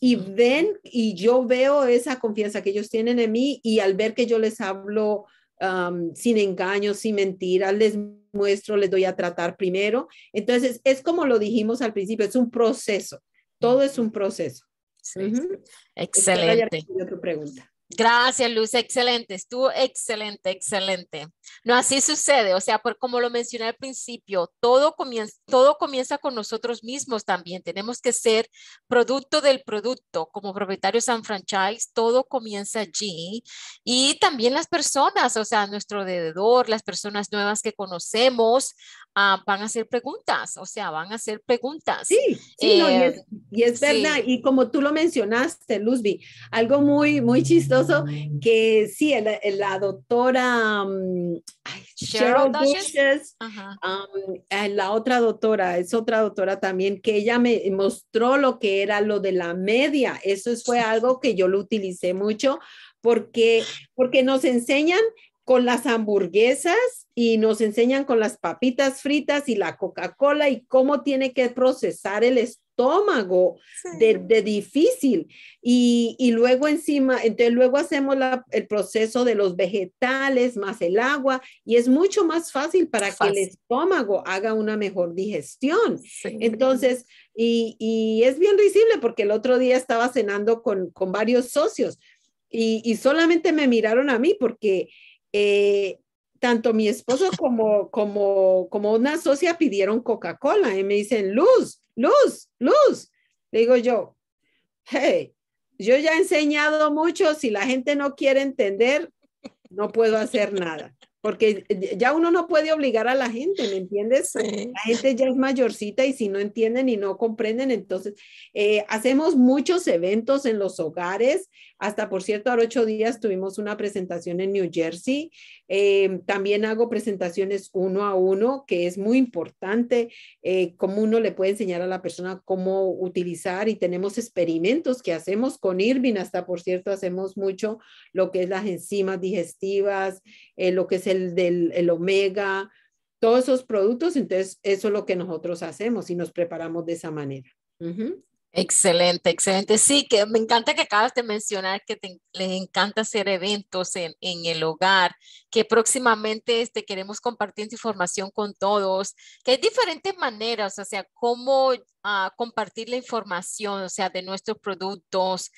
y ven y yo veo esa confianza que ellos tienen en mí y al ver que yo les hablo um, sin engaño sin mentira les muestro, les doy a tratar primero. Entonces, es como lo dijimos al principio, es un proceso, todo es un proceso. Excelente. pregunta. Gracias, Luz. Excelente. Estuvo excelente, excelente. No, así sucede. O sea, por como lo mencioné al principio, todo comienza, todo comienza con nosotros mismos también. Tenemos que ser producto del producto. Como propietarios San franchise, todo comienza allí. Y también las personas, o sea, nuestro alrededor, las personas nuevas que conocemos, ah, van a hacer preguntas. O sea, van a hacer preguntas. Sí, sí eh, y, es, y, verdad. Y como tú lo mencionaste, Luzby, algo muy, muy chistoso que sí, la, doctora mm, Cheryl, eh, la otra doctora, es otra doctora también, que ella me mostró lo que era lo de la media. Eso fue algo que yo lo utilicé mucho porque, porque nos enseñan con las hamburguesas y nos enseñan con las papitas fritas y la Coca-Cola y cómo tiene que procesar el estómago estómago de, difícil. Y, y, luego encima, entonces luego hacemos el proceso de los vegetales más el agua y es mucho más fácil para que el estómago haga una mejor digestión. Entonces, y, y, es bien risible porque el otro día estaba cenando con, con varios socios y, solamente me miraron a mí porque... Eh, tanto mi esposo como, como, como una socia pidieron Coca-Cola y me dicen, Luz, Luz, Luz, le digo yo, hey, yo ya he enseñado mucho, si la gente no quiere entender, no puedo hacer nada porque ya uno no puede obligar a la gente, ¿me entiendes? La gente ya es mayorcita y si no entienden y no comprenden, entonces eh, hacemos muchos eventos en los hogares. Hasta, por cierto, hace ocho días tuvimos una presentación en New Jersey. Eh, también hago presentaciones uno a uno, que es muy importante, eh, cómo uno le puede enseñar a la persona cómo utilizar y tenemos experimentos que hacemos con Irving. Hasta, por cierto, hacemos mucho lo que es las enzimas digestivas, eh, lo que es el del omega, todos esos productos. Entonces, eso es lo que nosotros hacemos y nos preparamos de esa manera. Excelente, excelente. Sí, que me encanta que acabas de mencionar que les encanta hacer eventos en, el hogar, que próximamente este, queremos compartir información con todos, que hay diferentes maneras, o sea, cómo ah, compartir la información, o sea, de nuestros productos,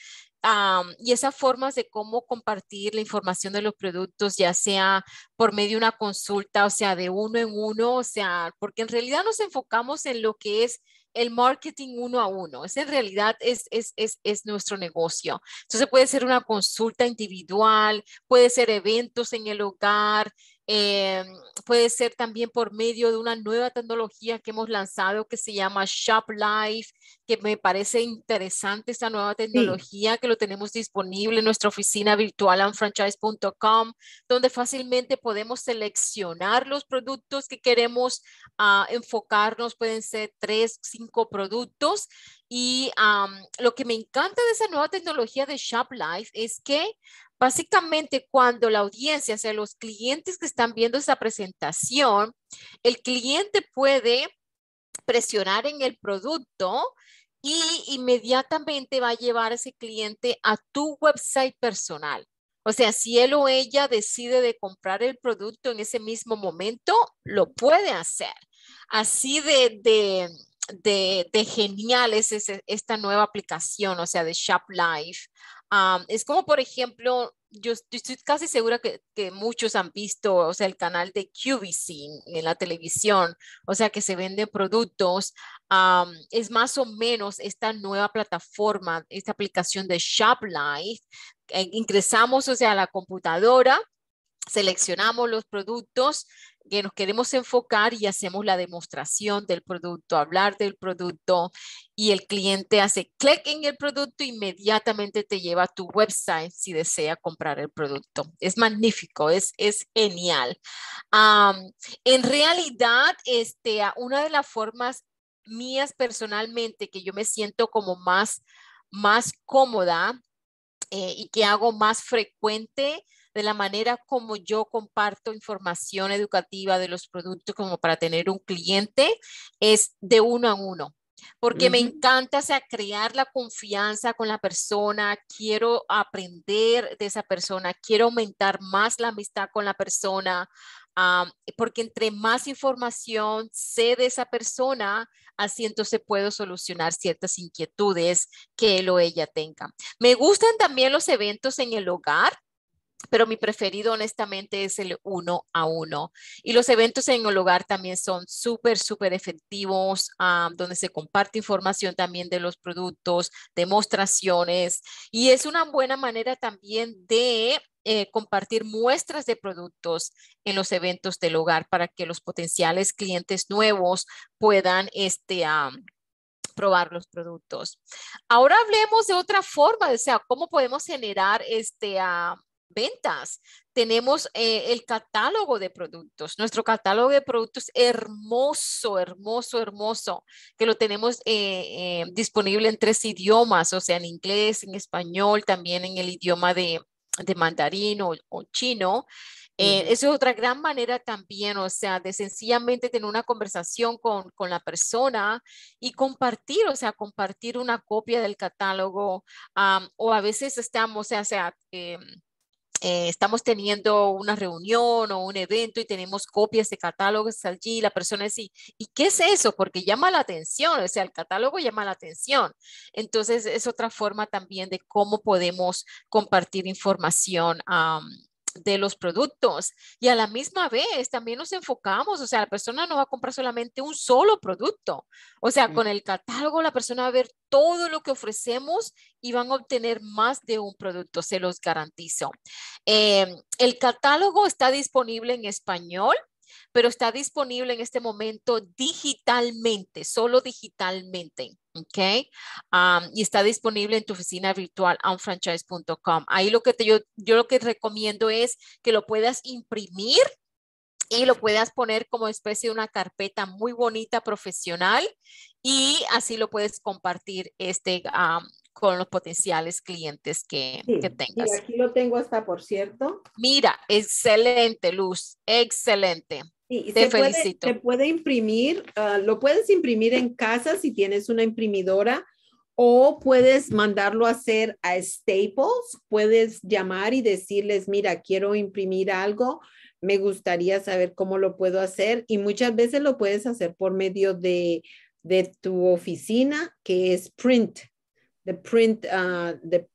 y esas formas de cómo compartir la información de los productos, ya sea por medio de una consulta, o sea, de uno en uno, o sea, porque en realidad nos enfocamos en lo que es el marketing uno a uno. Es en realidad es, es, es, es, nuestro negocio. Entonces puede ser una consulta individual, puede ser eventos en el hogar, eh, puede ser también por medio de una nueva tecnología que hemos lanzado que se llama Shop Life, que me parece interesante esta nueva tecnología que lo tenemos disponible en nuestra oficina virtual franchise.com, donde fácilmente podemos seleccionar los productos que queremos ah, enfocarnos. Pueden ser tres, cinco productos. Y lo que me encanta de esa nueva tecnología de Shop Life es que Básicamente, cuando la audiencia, o sea, los clientes que están viendo esa presentación, el cliente puede presionar en el producto y inmediatamente va a llevar a ese cliente a tu website personal. O sea, si él o ella decide de comprar el producto en ese mismo momento, lo puede hacer. Así de, de, de, genial es esta nueva aplicación, o sea, de Shop Live es como, por ejemplo, yo estoy casi segura que, muchos han visto, o sea, el canal de QVC en la televisión, o sea, que se venden productos. es más o menos esta nueva plataforma, esta aplicación de ShopLife. Eh, ingresamos, o sea, a la computadora, seleccionamos los productos que nos queremos enfocar y hacemos la demostración del producto, hablar del producto y el cliente hace clic en el producto, inmediatamente te lleva a tu website si desea comprar el producto. Es magnífico, es, es genial. en realidad, este, una de las formas mías personalmente que yo me siento como más, más cómoda eh, y que hago más frecuente de la manera como yo comparto información educativa de los productos como para tener un cliente es de uno a uno porque me encanta crear la confianza con la persona, quiero aprender de esa persona, quiero aumentar más la amistad con la persona, porque entre más información sé de esa persona, así entonces puedo solucionar ciertas inquietudes que él o ella tenga. Me gustan también los eventos en el hogar, pero mi preferido honestamente es el uno a uno. Y los eventos en el hogar también son súper, súper efectivos, ah, donde se comparte información también de los productos, demostraciones, y es una buena manera también de eh, compartir muestras de productos en los eventos del hogar para que los potenciales clientes nuevos puedan este, ah, probar los productos. Ahora hablemos de otra forma, o sea, cómo podemos generar este, ah, ventas, tenemos eh, el catálogo de productos, nuestro catálogo de productos hermoso, hermoso, hermoso, que lo tenemos eh, eh, disponible en tres idiomas, o sea, en inglés, en español, también en el idioma de, de mandarín o, o chino. Eh, eso es otra gran manera también, o sea, de sencillamente tener una conversación con, con, la persona y compartir, o sea, compartir una copia del catálogo o a veces estamos, o sea, eh, estamos teniendo una reunión o un evento y tenemos copias de catálogos allí, la persona dice, ¿y qué es eso? Porque llama la atención, o sea, el catálogo llama la atención. Entonces, es otra forma también de cómo podemos compartir información de los productos y a la misma vez también nos enfocamos, o sea, la persona no va a comprar solamente un solo producto, o sea, con el catálogo la persona va a ver todo lo que ofrecemos y van a obtener más de un producto, se los garantizo. Eh, el catálogo está disponible en español, pero está disponible en este momento digitalmente, solo digitalmente. Ok, y está disponible en tu oficina virtual onfranchise.com Ahí lo que te, yo, lo que recomiendo es que lo puedas imprimir y lo puedas poner como especie de una carpeta muy bonita, profesional, y así lo puedes compartir este, con los potenciales clientes que, tengas. aquí lo tengo hasta por cierto. Mira, excelente, Luz, excelente te se Puede, puede imprimir, ah, lo puedes imprimir en casa si tienes una imprimidora o puedes mandarlo a hacer a Staples, puedes llamar y decirles, mira, quiero imprimir algo, me gustaría saber cómo lo puedo hacer y muchas veces lo puedes hacer por medio de, tu oficina, que es print, the print, uh, ah, the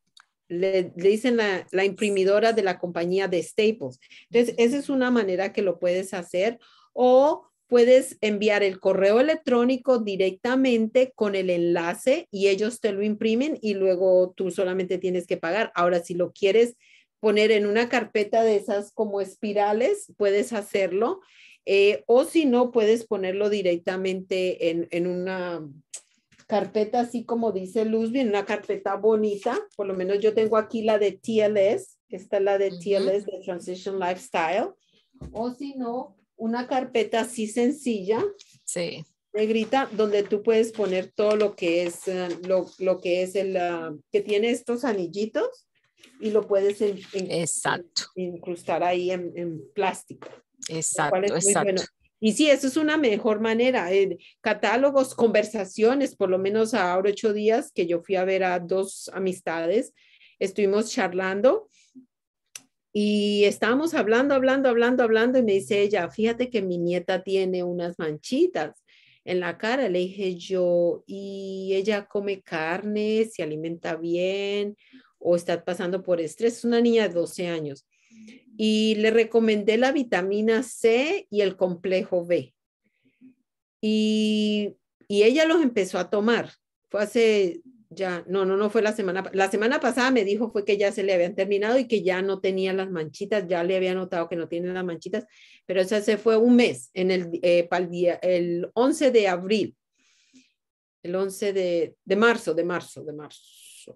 le, dicen la, la, imprimidora de la compañía de Staples. Entonces, esa es una manera que lo puedes hacer o puedes enviar el correo electrónico directamente con el enlace y ellos te lo imprimen y luego tú solamente tienes que pagar. Ahora, si lo quieres poner en una carpeta de esas como espirales, puedes hacerlo. Eh, o si no, puedes ponerlo directamente en, en una carpeta así como dice bien, una carpeta bonita, por lo menos yo tengo aquí la de TLS, esta es la de TLS de Transition Lifestyle, o si no, una carpeta así sencilla. Sí. Negrita, donde tú puedes poner todo lo que es, eh, lo, que es el, ah, que tiene estos anillitos y lo puedes Exacto. incrustar ahí en, plástico. Exacto, exacto. Y sí, eso es una mejor manera. catálogos, conversaciones, por lo menos ahora ocho días que yo fui a ver a dos amistades, estuvimos charlando y estábamos hablando, hablando, hablando, hablando y me dice ella, fíjate que mi nieta tiene unas manchitas en la cara. Le dije yo, y ella come carne, se alimenta bien o está pasando por estrés. Es una niña de 12 años y le recomendé la vitamina C y el complejo B. Y, ella los empezó a tomar. Fue hace ya, no, no, no fue la semana, la semana pasada me dijo fue que ya se le habían terminado y que ya no tenía las manchitas, ya le había notado que no tiene las manchitas, pero eso se fue un mes, en el, eh, el, día, 11 de abril, el 11 de marzo, de marzo, de marzo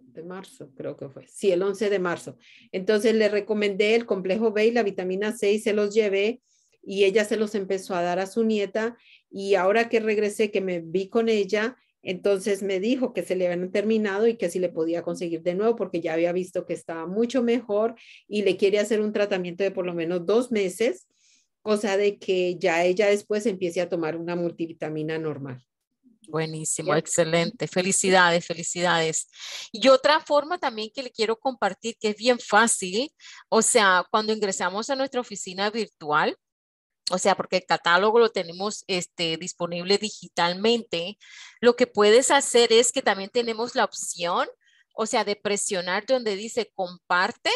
de marzo creo que fue, sí, el 11 de marzo. Entonces le recomendé el complejo B y la vitamina C se los llevé y ella se los empezó a dar a su nieta y ahora que regresé, que me vi con ella, entonces me dijo que se le habían terminado y que si le podía conseguir de nuevo porque ya había visto que estaba mucho mejor y le quiere hacer un tratamiento de por lo menos dos meses, cosa de que ya ella después empiece a tomar una multivitamina normal. Buenísimo, excelente. Felicidades, felicidades. Y otra forma también que le quiero compartir, que es bien fácil, o sea, cuando ingresamos a nuestra oficina virtual, o sea, porque el catálogo lo tenemos este, disponible digitalmente, lo que puedes hacer es que también tenemos la opción, o sea, de presionar donde dice comparte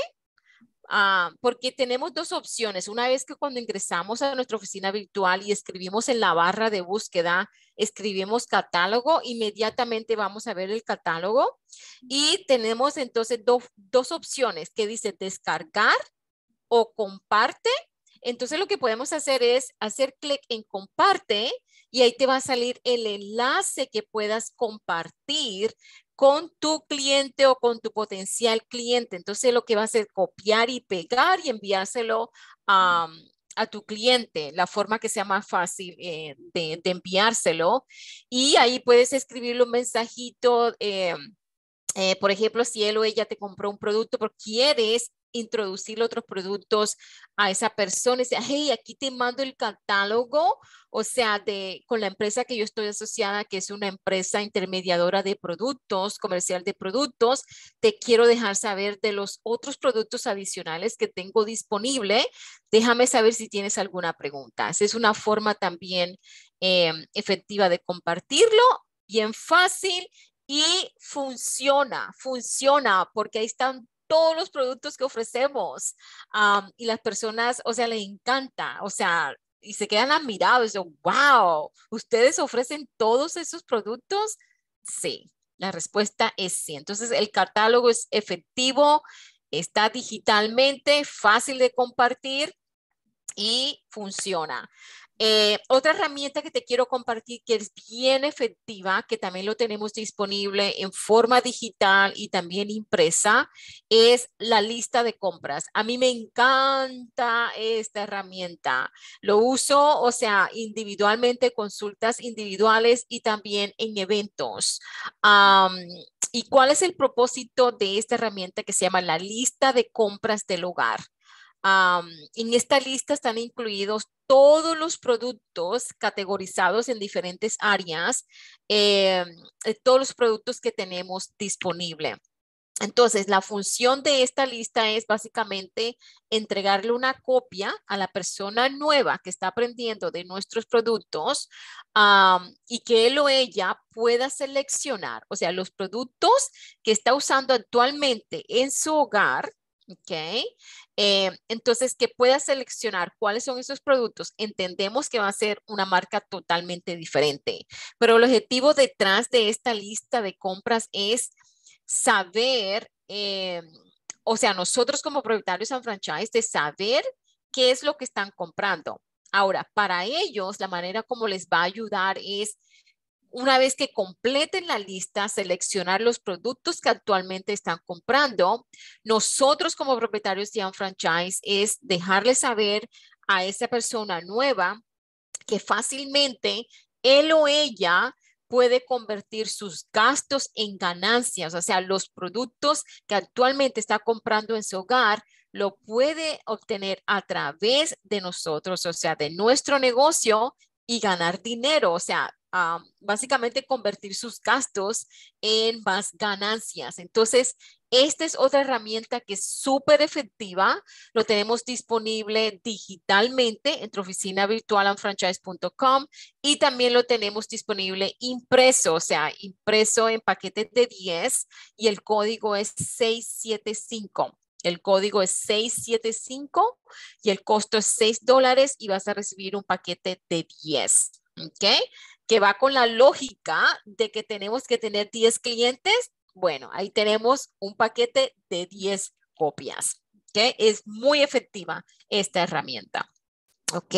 Ah, porque tenemos dos opciones. Una vez que cuando ingresamos a nuestra oficina virtual y escribimos en la barra de búsqueda, escribimos catálogo, inmediatamente vamos a ver el catálogo y tenemos entonces dos opciones que dice descargar o comparte. Entonces lo que podemos hacer es hacer clic en comparte y ahí te va a salir el enlace que puedas compartir con tu cliente o con tu potencial cliente. Entonces lo que vas a hacer es copiar y pegar y enviárselo a, tu cliente, la forma que sea más fácil eh, de, enviárselo. Y ahí puedes escribirle un mensajito. Eh, eh, por ejemplo, si él o ella te compró un producto, pero quieres introducir otros productos a esa persona y decir, hey, aquí te mando el catálogo, o sea, de, con la empresa que yo estoy asociada, que es una empresa intermediadora de productos, comercial de productos, te quiero dejar saber de los otros productos adicionales que tengo disponible. Déjame saber si tienes alguna pregunta. es una forma también eh, efectiva de compartirlo, bien fácil y funciona, funciona, porque ahí están todos los productos que ofrecemos y las personas, o sea, les encanta, o sea, y se quedan admirados, wow, ¿ustedes ofrecen todos esos productos? Sí, la respuesta es sí. Entonces, el catálogo es efectivo, está digitalmente, fácil de compartir y funciona. Eh, otra herramienta que te quiero compartir que es bien efectiva, que también lo tenemos disponible en forma digital y también impresa, es la lista de compras. A mí me encanta esta herramienta. Lo uso, o sea, individualmente, consultas individuales y también en eventos. ¿Y cuál es el propósito de esta herramienta que se llama la lista de compras del hogar? en esta lista están incluidos todos los productos categorizados en diferentes áreas, em, eh, todos los productos que tenemos disponible. Entonces, la función de esta lista es básicamente entregarle una copia a la persona nueva que está aprendiendo de nuestros productos y que él o ella pueda seleccionar, o sea, los productos que está usando actualmente en su hogar ¿Ok? Eh, entonces, que pueda seleccionar cuáles son esos productos. Entendemos que va a ser una marca totalmente diferente, pero el objetivo detrás de esta lista de compras es saber, eh, o sea, nosotros como propietarios san franchise, de saber qué es lo que están comprando. Ahora, para ellos, la manera como les va a ayudar es una vez que completen la lista, seleccionar los productos que actualmente están comprando. Nosotros como propietarios de un franchise es dejarle saber a esa persona nueva que fácilmente él o ella puede convertir sus gastos en ganancias, o sea, los productos que actualmente está comprando en su hogar, lo puede obtener a través de nosotros, o sea, de nuestro negocio y ganar dinero, o sea, básicamente convertir sus gastos en más ganancias. Entonces, esta es otra herramienta que es súper efectiva. Lo tenemos disponible digitalmente entre franchise.com y también lo tenemos disponible impreso, o sea, impreso en paquetes de 10 y el código es 675. El código es 675 y el costo es 6 dólares y vas a recibir un paquete de 10. ¿Ok? que va con la lógica de que tenemos que tener 10 clientes, bueno, ahí tenemos un paquete de 10 copias. que Es muy efectiva esta herramienta. ¿Ok?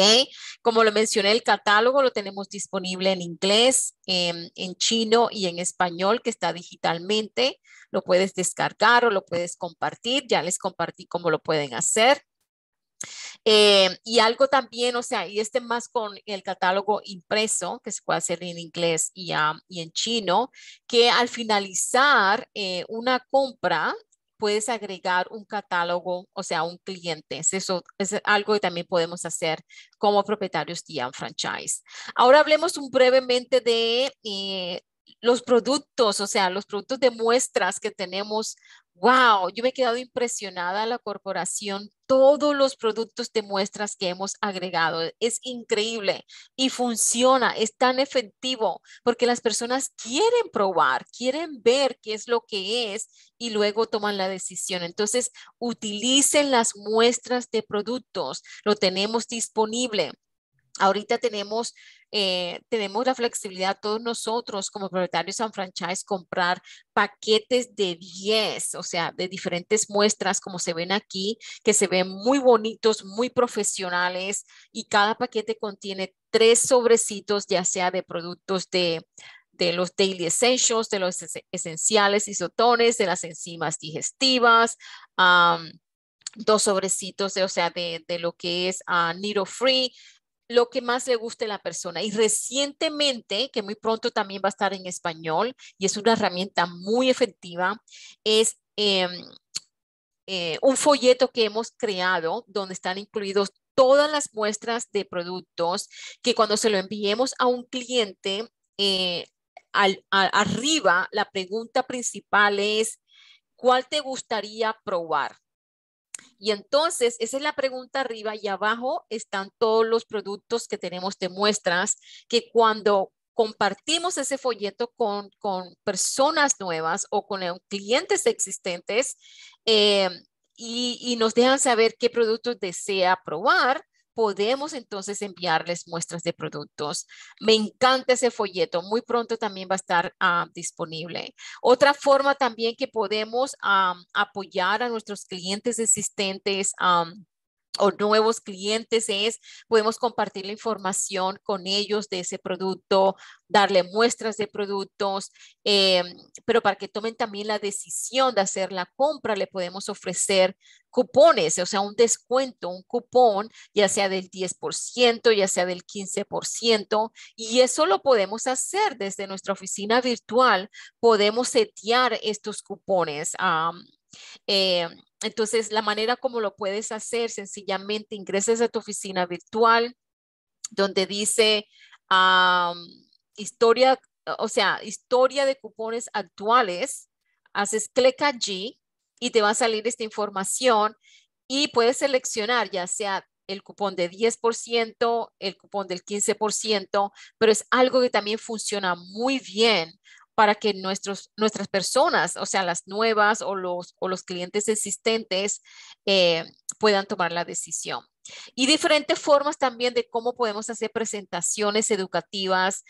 Como lo mencioné, el catálogo lo tenemos disponible en inglés, em, en, chino y en español, que está digitalmente. Lo puedes descargar o lo puedes compartir. Ya les compartí cómo lo pueden hacer. Eh, y algo también, o sea, y este más con el catálogo impreso, que se puede hacer en inglés y, y en chino, que al finalizar eh, una compra, puedes agregar un catálogo, o sea, un cliente. Eso es algo que también podemos hacer como propietarios de un franchise. Ahora hablemos un brevemente de eh, los productos, o sea, los productos de muestras que tenemos wow, yo me he quedado impresionada la corporación, todos los productos de muestras que hemos agregado, e-, es increíble y funciona, es tan efectivo porque las personas quieren probar, quieren ver qué es lo que es y luego toman la decisión. Entonces, utilicen las muestras de productos, lo tenemos disponible. Ahorita tenemos eh, tenemos la flexibilidad todos nosotros como propietarios en franchise comprar paquetes de 10, o sea, de diferentes muestras como se ven aquí, que se ven muy bonitos, muy profesionales y cada paquete contiene tres sobrecitos, ya sea de productos de, los daily essentials, de los esenciales isotones, de las enzimas digestivas, dos sobrecitos, o sea, de, lo que es a ah, needle free, lo que más le guste a la persona. Y recientemente, que muy pronto también va a estar en español y es una herramienta muy efectiva, es em, eh, un folleto que hemos creado donde están incluidos todas las muestras de productos que cuando se lo enviemos a un cliente, eh, al, arriba la pregunta principal es, ¿cuál te gustaría probar? Y entonces, esa es la pregunta arriba y abajo están todos los productos que tenemos de muestras que cuando compartimos ese folleto con, personas nuevas o con eh, clientes existentes eh, y, y nos dejan saber qué productos desea probar, podemos entonces enviarles muestras de productos. Me encanta ese folleto, muy pronto también va a estar ah, disponible. Otra forma también que podemos apoyar a nuestros clientes existentes o nuevos clientes es, podemos compartir la información con ellos de ese producto, darle muestras de productos, eh, pero para que tomen también la decisión de hacer la compra, le podemos ofrecer cupones, o sea, un descuento, un cupón, ya sea del 10%, ya sea del 15%, y eso lo podemos hacer desde nuestra oficina virtual, podemos setear estos cupones. Eh, entonces, la manera como lo puedes hacer, sencillamente ingreses a tu oficina virtual donde dice historia, o sea, historia de cupones actuales, haces clic allí y te va a salir esta información y puedes seleccionar ya sea el cupón de 10%, el cupón del 15%, pero es algo que también funciona muy bien para que nuestros, nuestras personas, o sea, las nuevas o los, o los clientes existentes, eh, puedan tomar la decisión. Y diferentes formas también de cómo podemos hacer presentaciones educativas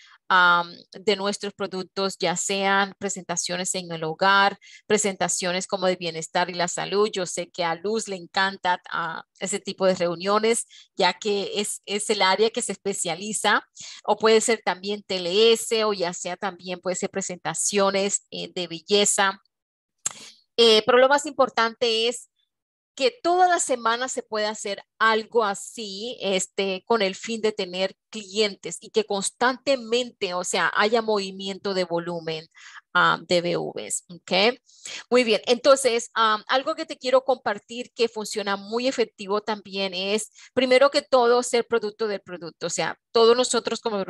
de nuestros productos, ya sean presentaciones en el hogar, presentaciones como de bienestar y la salud. Yo sé que a Luz le encanta ah, ese tipo de reuniones, ya que es, el área que se especializa, o puede ser también TLS, o ya sea también puede ser presentaciones eh, de belleza. Eh, pero lo más importante es que toda las semana se puede hacer algo así, este, con el fin de tener clientes y que constantemente, o sea, haya movimiento de volumen ah, de BVs, ¿ok? Muy bien, entonces, ah, algo que te quiero compartir que funciona muy efectivo también es, primero que todo, ser producto del producto, o sea, todos nosotros como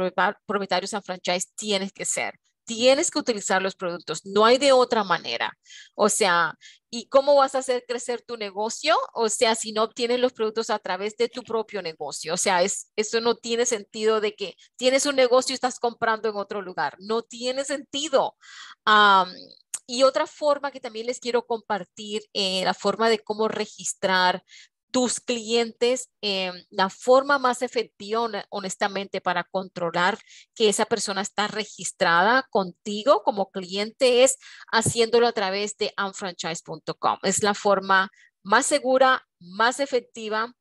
propietarios en franchise tienes que ser tienes que utilizar los productos, no hay de otra manera. O sea, ¿y cómo vas a hacer crecer tu negocio? O sea, si no obtienes los productos a través de tu propio negocio. O sea, es, eso no tiene sentido de que tienes un negocio y estás comprando en otro lugar. No tiene sentido. y otra forma que también les quiero compartir, eh, la forma de cómo registrar tus clientes, eh, la forma más efectiva, honestamente, para controlar que esa persona está registrada contigo como cliente es haciéndolo a través de unfranchise.com. Es la forma más segura, más efectiva,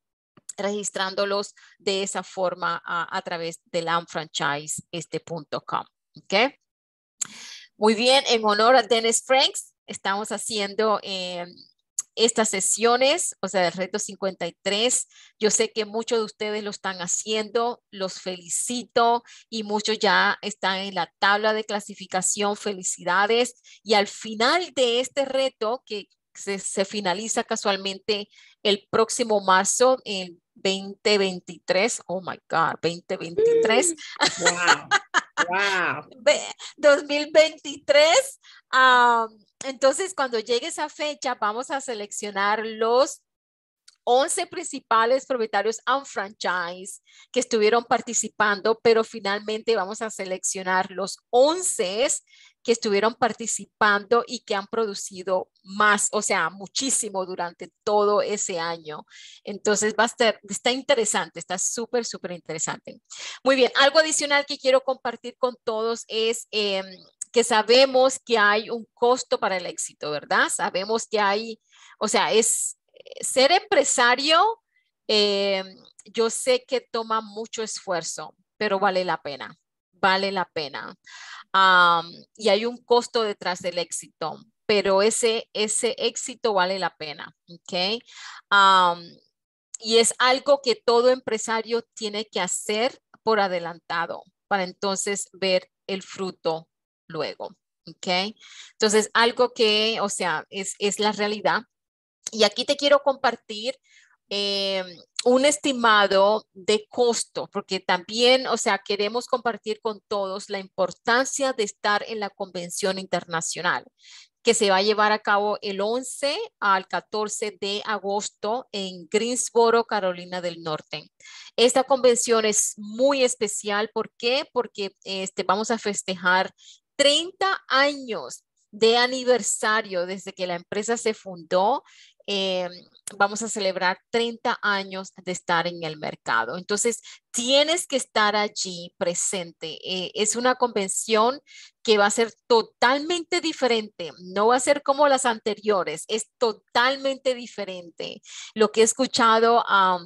registrándolos de esa forma a, través del unfranchise.com. Este ¿Okay? Muy bien, en honor a Dennis Franks, estamos haciendo... Eh, estas sesiones, o sea, el reto 53. Yo sé que muchos de ustedes lo están haciendo, los felicito y muchos ya están en la tabla de clasificación, felicidades. Y al final de este reto, que se, finaliza casualmente el próximo marzo, el 2023, oh my God, 2023. wow. Wow. 2023, Ah, entonces, cuando llegue esa fecha, vamos a seleccionar los 11 principales propietarios franchise que estuvieron participando, pero finalmente vamos a seleccionar los 11 que estuvieron participando y que han producido más, o sea, muchísimo durante todo ese año. Entonces va a estar, está interesante, está súper, súper interesante. Muy bien, algo adicional que quiero compartir con todos es em, que sabemos que hay un costo para el éxito, ¿verdad? Sabemos que hay, o sea, es eh, ser empresario, eh, yo sé que toma mucho esfuerzo, pero vale la pena, vale la pena. y hay un costo detrás del éxito, pero ese, ese éxito vale la pena, ¿ok? y es algo que todo empresario tiene que hacer por adelantado para entonces ver el fruto luego. ¿Ok? Entonces, algo que, o sea, es, es la realidad. Y aquí te quiero compartir eh, un estimado de costo, porque también, o sea, queremos compartir con todos la importancia de estar en la Convención Internacional que se va a llevar a cabo el 11 al 14 de agosto en Greensboro, Carolina del Norte. Esta convención es muy especial. ¿Por qué? Porque este, vamos a festejar 30 años de aniversario desde que la empresa se fundó. Eh, vamos a celebrar 30 años de estar en el mercado. Entonces, tienes que estar allí presente. Eh, es una convención que va a ser totalmente diferente. No va a ser como las anteriores. Es totalmente diferente. Lo que he escuchado... a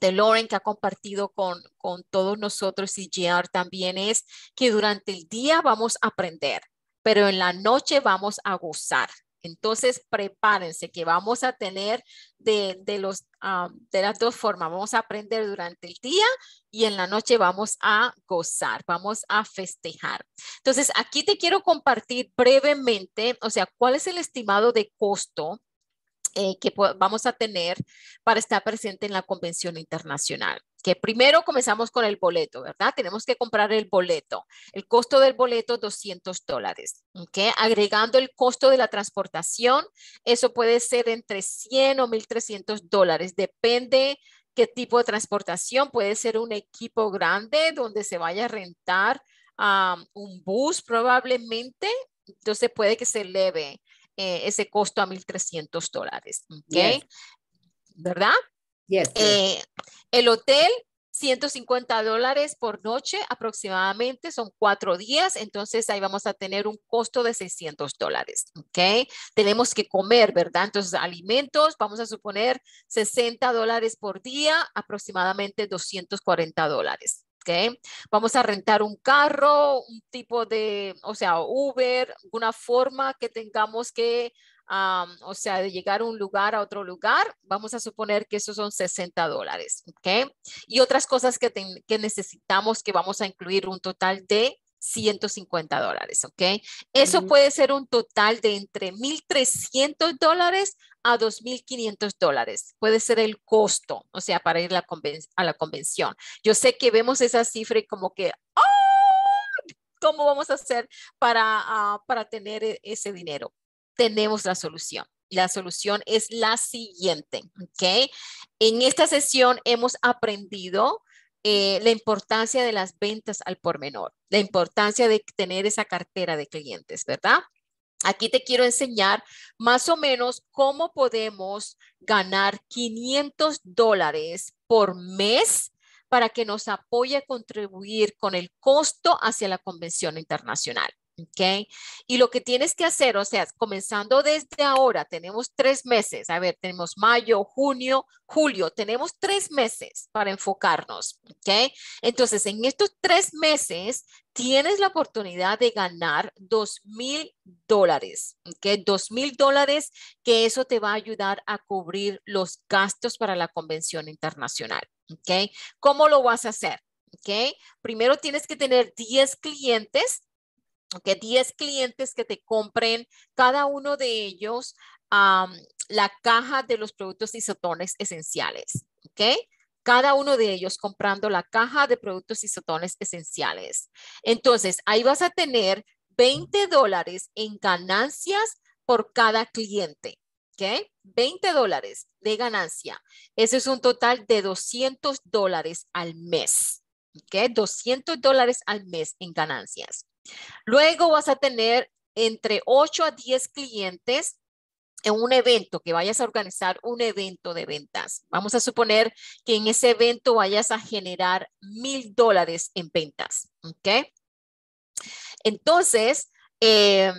de Lauren que ha compartido con, todos nosotros y GR también es que durante el día vamos a aprender, pero en la noche vamos a gozar. Entonces, prepárense que vamos a tener de, los, ah, de las dos formas. Vamos a aprender durante el día y en la noche vamos a gozar, vamos a festejar. Entonces, aquí te quiero compartir brevemente, o sea, cuál es el estimado de costo eh, que vamos a tener para estar presente en la convención internacional. Que primero comenzamos con el boleto, ¿verdad? Tenemos que comprar el boleto. El costo del boleto, 200 dólares. ¿okay? Agregando el costo de la transportación, eso puede ser entre 100 o 1300 dólares. Depende qué tipo de transportación. Puede ser un equipo grande donde se vaya a rentar un bus probablemente. Entonces puede que se eleve eh, ese costo a 1.300 dólares. ¿Verdad? Eh, el hotel 150 dólares por noche aproximadamente, son cuatro días, entonces ahí vamos a tener un costo de 600 dólares, ¿ok? Tenemos que comer, ¿verdad? Entonces, alimentos, vamos a suponer 60 dólares por día, aproximadamente 240 dólares, Vamos a rentar un carro, un tipo de, o sea, Uber, una forma que tengamos que, o sea, de llegar a un lugar a otro lugar, vamos a suponer que esos son 60 dólares, ¿ok? Y otras cosas que necesitamos que vamos a incluir un total de 150 dólares, ¿ok? Eso puede ser un total de entre 1.300 dólares a 2.500 dólares. Puede ser el costo, o sea, para ir a la, convención. Yo sé que vemos esa cifra y como que, ¿Cómo vamos a hacer para, ah, para tener e-, ese dinero? Tenemos la solución la solución es la siguiente, ¿ok? En esta sesión hemos aprendido eh, la importancia de las ventas al por menor, la importancia de tener esa cartera de clientes, ¿verdad? Aquí te quiero enseñar más o menos cómo podemos ganar 500 dólares por mes para que nos apoye a contribuir con el costo hacia la convención internacional. ¿ok? Y lo que tienes que hacer, o sea, comenzando desde ahora, tenemos tres meses, a ver, tenemos mayo, junio, julio, tenemos tres meses para enfocarnos, ¿ok? Entonces, en estos tres meses, tienes la oportunidad de ganar dos mil dólares, ¿ok? Dos mil dólares, que eso te va a ayudar a cubrir los gastos para la convención internacional, ¿ok? ¿Cómo lo vas a hacer? ¿ok? Primero tienes que tener 10 clientes que 10 clientes que te compren cada uno de ellos la caja de los productos isotones esenciales, ¿ok? Cada uno de ellos comprando la caja de productos isotones esenciales. Entonces, ahí vas a tener 20 dólares en ganancias por cada cliente, ¿ok? 20 dólares de ganancia. Ese es un total de 200 dólares al mes, ¿ok? 200 dólares al mes en ganancias. Luego vas a tener entre 8 a 10 clientes en un evento, que vayas a organizar un evento de ventas. Vamos a suponer que en ese evento vayas a generar mil dólares en ventas, ¿ok? Entonces, em,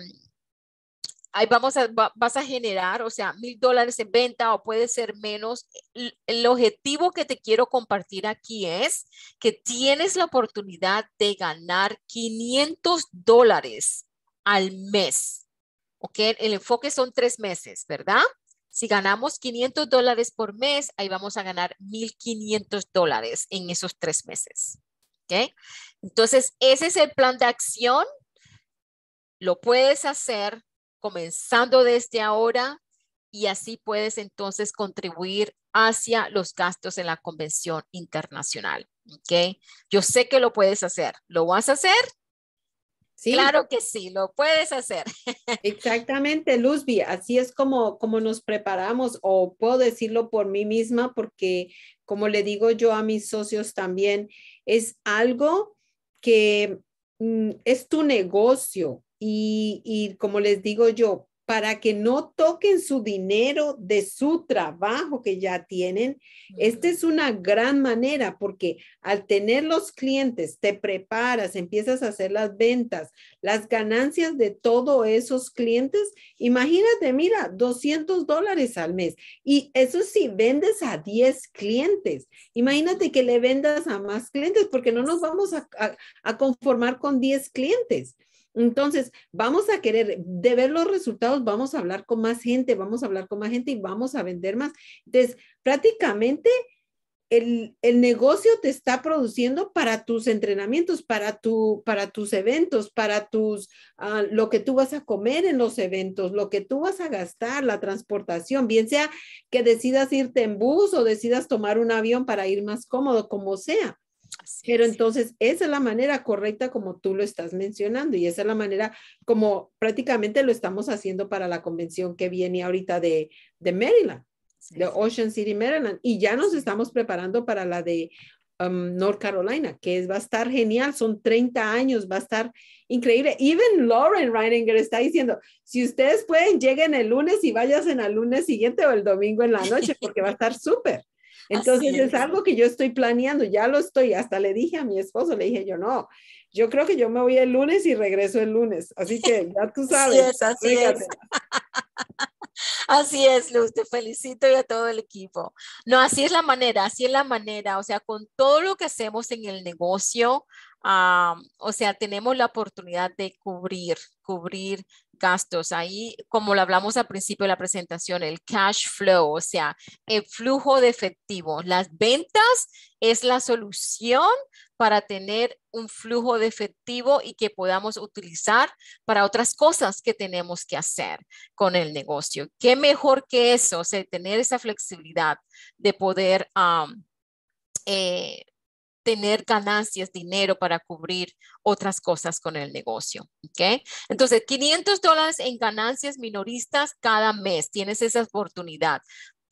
ahí vamos a, vas a generar, o sea, mil dólares en venta o puede ser menos. El, objetivo que te quiero compartir aquí es que tienes la oportunidad de ganar 500 dólares al mes. ¿Ok? El enfoque son tres meses, ¿verdad? Si ganamos 500 dólares por mes, ahí vamos a ganar 1.500 dólares en esos tres meses. ¿Ok? Entonces, ese es el plan de acción. Lo puedes hacer comenzando desde ahora y así puedes entonces contribuir hacia los gastos en la convención internacional. ¿Ok? Yo sé que lo puedes hacer. ¿Lo vas a hacer? Sí. Claro que sí, lo puedes hacer. (laughs) Exactamente, Luzbi. Así es como, como nos preparamos, o puedo decirlo por mí misma, porque como le digo yo a mis socios también, es algo que mm, es tu negocio, y, como les digo yo, para que no toquen su dinero de su trabajo que ya tienen. Esta es una gran manera porque al tener los clientes, te preparas, empiezas a hacer las ventas, las ganancias de todos esos clientes. Imagínate, mira, 200 dólares al mes. Y eso si vendes a 10 clientes. Imagínate que le vendas a más clientes porque no nos vamos a conformar con 10 clientes. Entonces, vamos a querer, de ver los resultados, vamos a hablar con más gente, vamos a hablar con más gente y vamos a vender más. Entonces, prácticamente el, negocio te está produciendo para tus entrenamientos, para, tus eventos, para tus, ah, lo que tú vas a comer en los eventos, lo que tú vas a gastar, la transportación, bien sea que decidas irte en bus o decidas tomar un avión para ir más cómodo, como sea pero entonces esa es la manera correcta como tú lo estás mencionando y esa es la manera como prácticamente lo estamos haciendo para la convención que viene ahorita de, Maryland, de Ocean City, Maryland. Y ya nos estamos preparando para la de um, North Carolina, que es, va a estar genial, son 30 años, va a estar increíble. Even Lauren Reininger está diciendo, si ustedes pueden, lleguen el lunes y en el lunes siguiente o el domingo en la noche, porque va a estar súper. Entonces es. algo que yo estoy planeando, ya lo estoy, hasta le dije a mi esposo, le dije yo, no, yo creo que yo me voy el lunes y regreso el lunes, así que ya tú (laughs) sabes. así es, así es. (laughs) Así es, Luz, te felicito y a todo el equipo. No, así es la manera, así es la manera, o sea, con todo lo que hacemos en el negocio, o sea, tenemos la oportunidad de cubrir, cubrir gastos. Ahí, como lo hablamos al principio de la presentación, el cash flow, o sea, el flujo de efectivo. Las ventas es la solución para tener un flujo de efectivo y que podamos utilizar para otras cosas que tenemos que hacer con el negocio. ¿Qué mejor que eso? O sea, tener esa flexibilidad de poder eh, tener ganancias, dinero para cubrir otras cosas con el negocio. ¿okay? Entonces, 500 dólares en ganancias minoristas cada mes. Tienes esa oportunidad.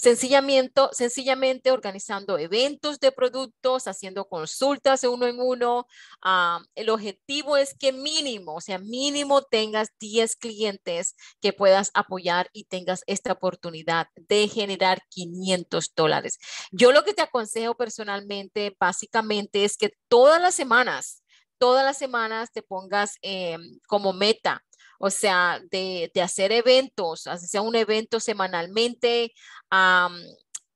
Sencillamente, sencillamente organizando eventos de productos, haciendo consultas uno en uno. Ah, el objetivo es que mínimo, o sea, mínimo tengas 10 clientes que puedas apoyar y tengas esta oportunidad de generar 500 dólares. Yo lo que te aconsejo personalmente, básicamente, es que todas las semanas todas las semanas te pongas em, como meta o sea, de, hacer eventos, sea un evento semanalmente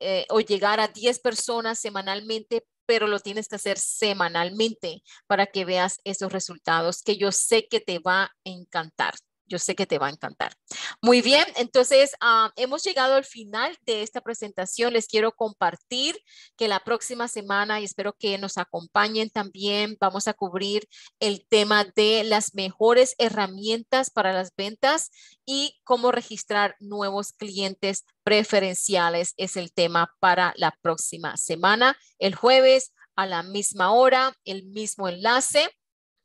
eh, o llegar a 10 personas semanalmente pero lo tienes que hacer semanalmente para que veas esos resultados que yo sé que te va a encantar. Yo sé que te va a encantar. Muy bien, entonces ah, hemos llegado al final de esta presentación. Les quiero compartir que la próxima semana, y espero que nos acompañen también, vamos a cubrir el tema de las mejores herramientas para las ventas y cómo registrar nuevos clientes preferenciales. Es el tema para la próxima semana, el jueves a la misma hora, el mismo enlace.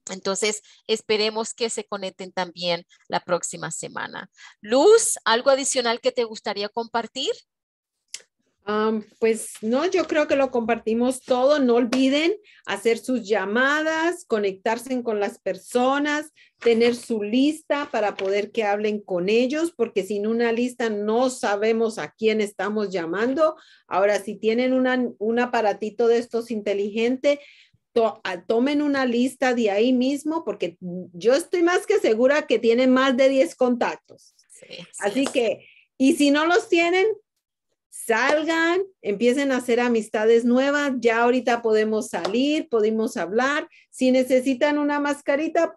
Entonces, esperemos que se conecten también la próxima semana. Luz, ¿algo adicional que te gustaría compartir? pues no, yo creo que lo compartimos todo. No olviden hacer sus llamadas, conectarse con las personas, tener su lista para poder que hablen con ellos, porque sin una lista no sabemos a quién estamos llamando. Ahora, si tienen un aparatito de estos inteligente, tomen una lista de ahí mismo, porque yo estoy más que segura que tienen más de 10 contactos. Así que, y si no los tienen, salgan, empiecen a hacer amistades nuevas, ya ahorita podemos salir, podemos hablar, si necesitan una mascarita,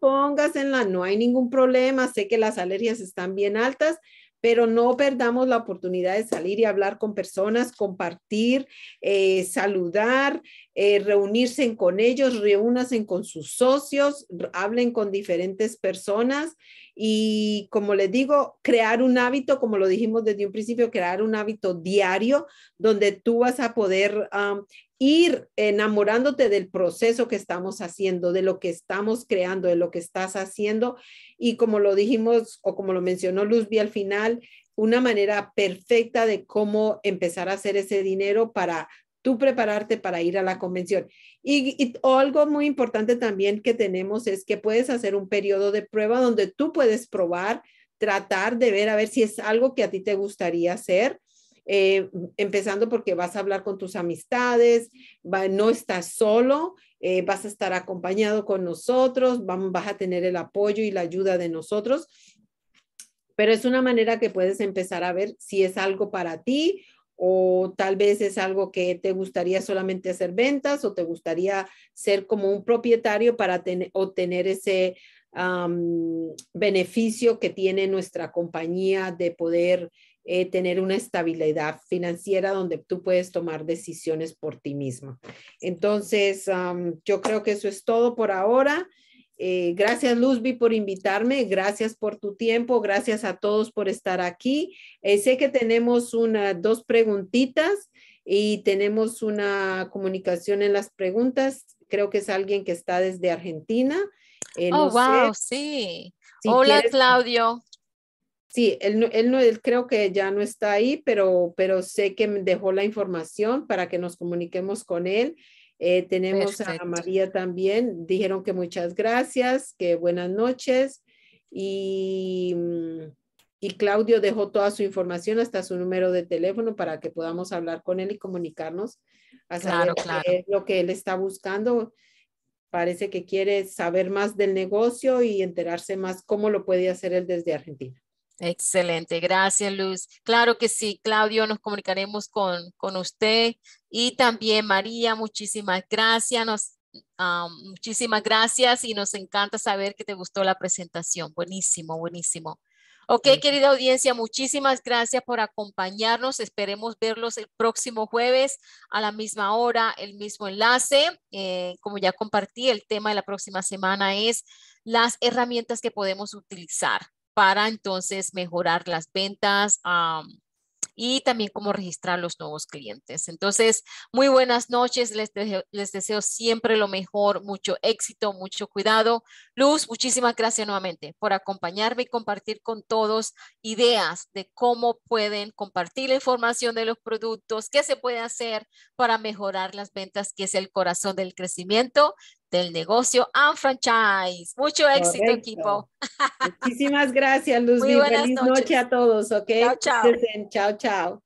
en la, no hay ningún problema, sé que las alergias están bien altas, pero no perdamos la oportunidad de salir y hablar con personas, compartir, eh, saludar, eh, reunirse con ellos, reúnanse con sus socios, hablen con diferentes personas y, como les digo, crear un hábito, como lo dijimos desde un principio, crear un hábito diario donde tú vas a poder ir enamorándote del proceso que estamos haciendo, de lo que estamos creando, de lo que estás haciendo. Y como lo dijimos o como lo mencionó Luzby al final, una manera perfecta de cómo empezar a hacer ese dinero para tú prepararte para ir a la convención. Y, y, algo muy importante también que tenemos es que puedes hacer un periodo de prueba donde tú puedes probar, tratar de ver a ver si es algo que a ti te gustaría hacer eh, empezando porque vas a hablar con tus amistades, no estás solo, eh, vas a estar acompañado con nosotros, vas a tener el apoyo y la ayuda de nosotros. Pero es una manera que puedes empezar a ver si es algo para ti o tal vez es algo que te gustaría solamente hacer ventas o te gustaría ser como un propietario para tener obtener ese beneficio que tiene nuestra compañía de poder eh, tener una estabilidad financiera donde tú puedes tomar decisiones por ti mismo. Entonces, yo creo que eso es todo por ahora. Eh, gracias Luzby por invitarme, gracias por tu tiempo, gracias a todos por estar aquí. Eh, sé que tenemos una, dos preguntitas y tenemos una comunicación en las preguntas. Creo que es alguien que está desde Argentina. oh, wow, sí. Hola Claudio, sí, él, él, creo que ya no está ahí, pero, pero sé que dejó la información para que nos comuniquemos con él. Eh, tenemos a María también. Dijeron que muchas gracias, que buenas noches. Y, mm, y Claudio dejó toda su información, hasta su número de teléfono, para que podamos hablar con él y comunicarnos a saber lo que él está buscando. Parece que quiere saber más del negocio y enterarse más cómo lo puede hacer él desde Argentina. Excelente, gracias Luz. Claro que sí, Claudio, nos comunicaremos con, usted y también María, muchísimas gracias, nos, muchísimas gracias y nos encanta saber que te gustó la presentación. Buenísimo, buenísimo. Ok, querida audiencia, muchísimas gracias por acompañarnos. Esperemos verlos el próximo jueves a la misma hora, el mismo enlace. Eh, como ya compartí, el tema de la próxima semana es las herramientas que podemos utilizar para entonces mejorar las ventas y también cómo registrar los nuevos clientes. Entonces, muy buenas noches, les deseo siempre lo mejor, mucho éxito, mucho cuidado, Luz, muchísimas gracias nuevamente por acompañarme y compartir con todos ideas de cómo pueden compartir la información de los productos, qué se puede hacer para mejorar las ventas, que es el corazón del crecimiento del negocio and franchise. Mucho éxito, equipo. Muchísimas gracias, (laughs) Luz. Muy buenas noches. a todos, ¿ok? Chao, chao. Chao, chao.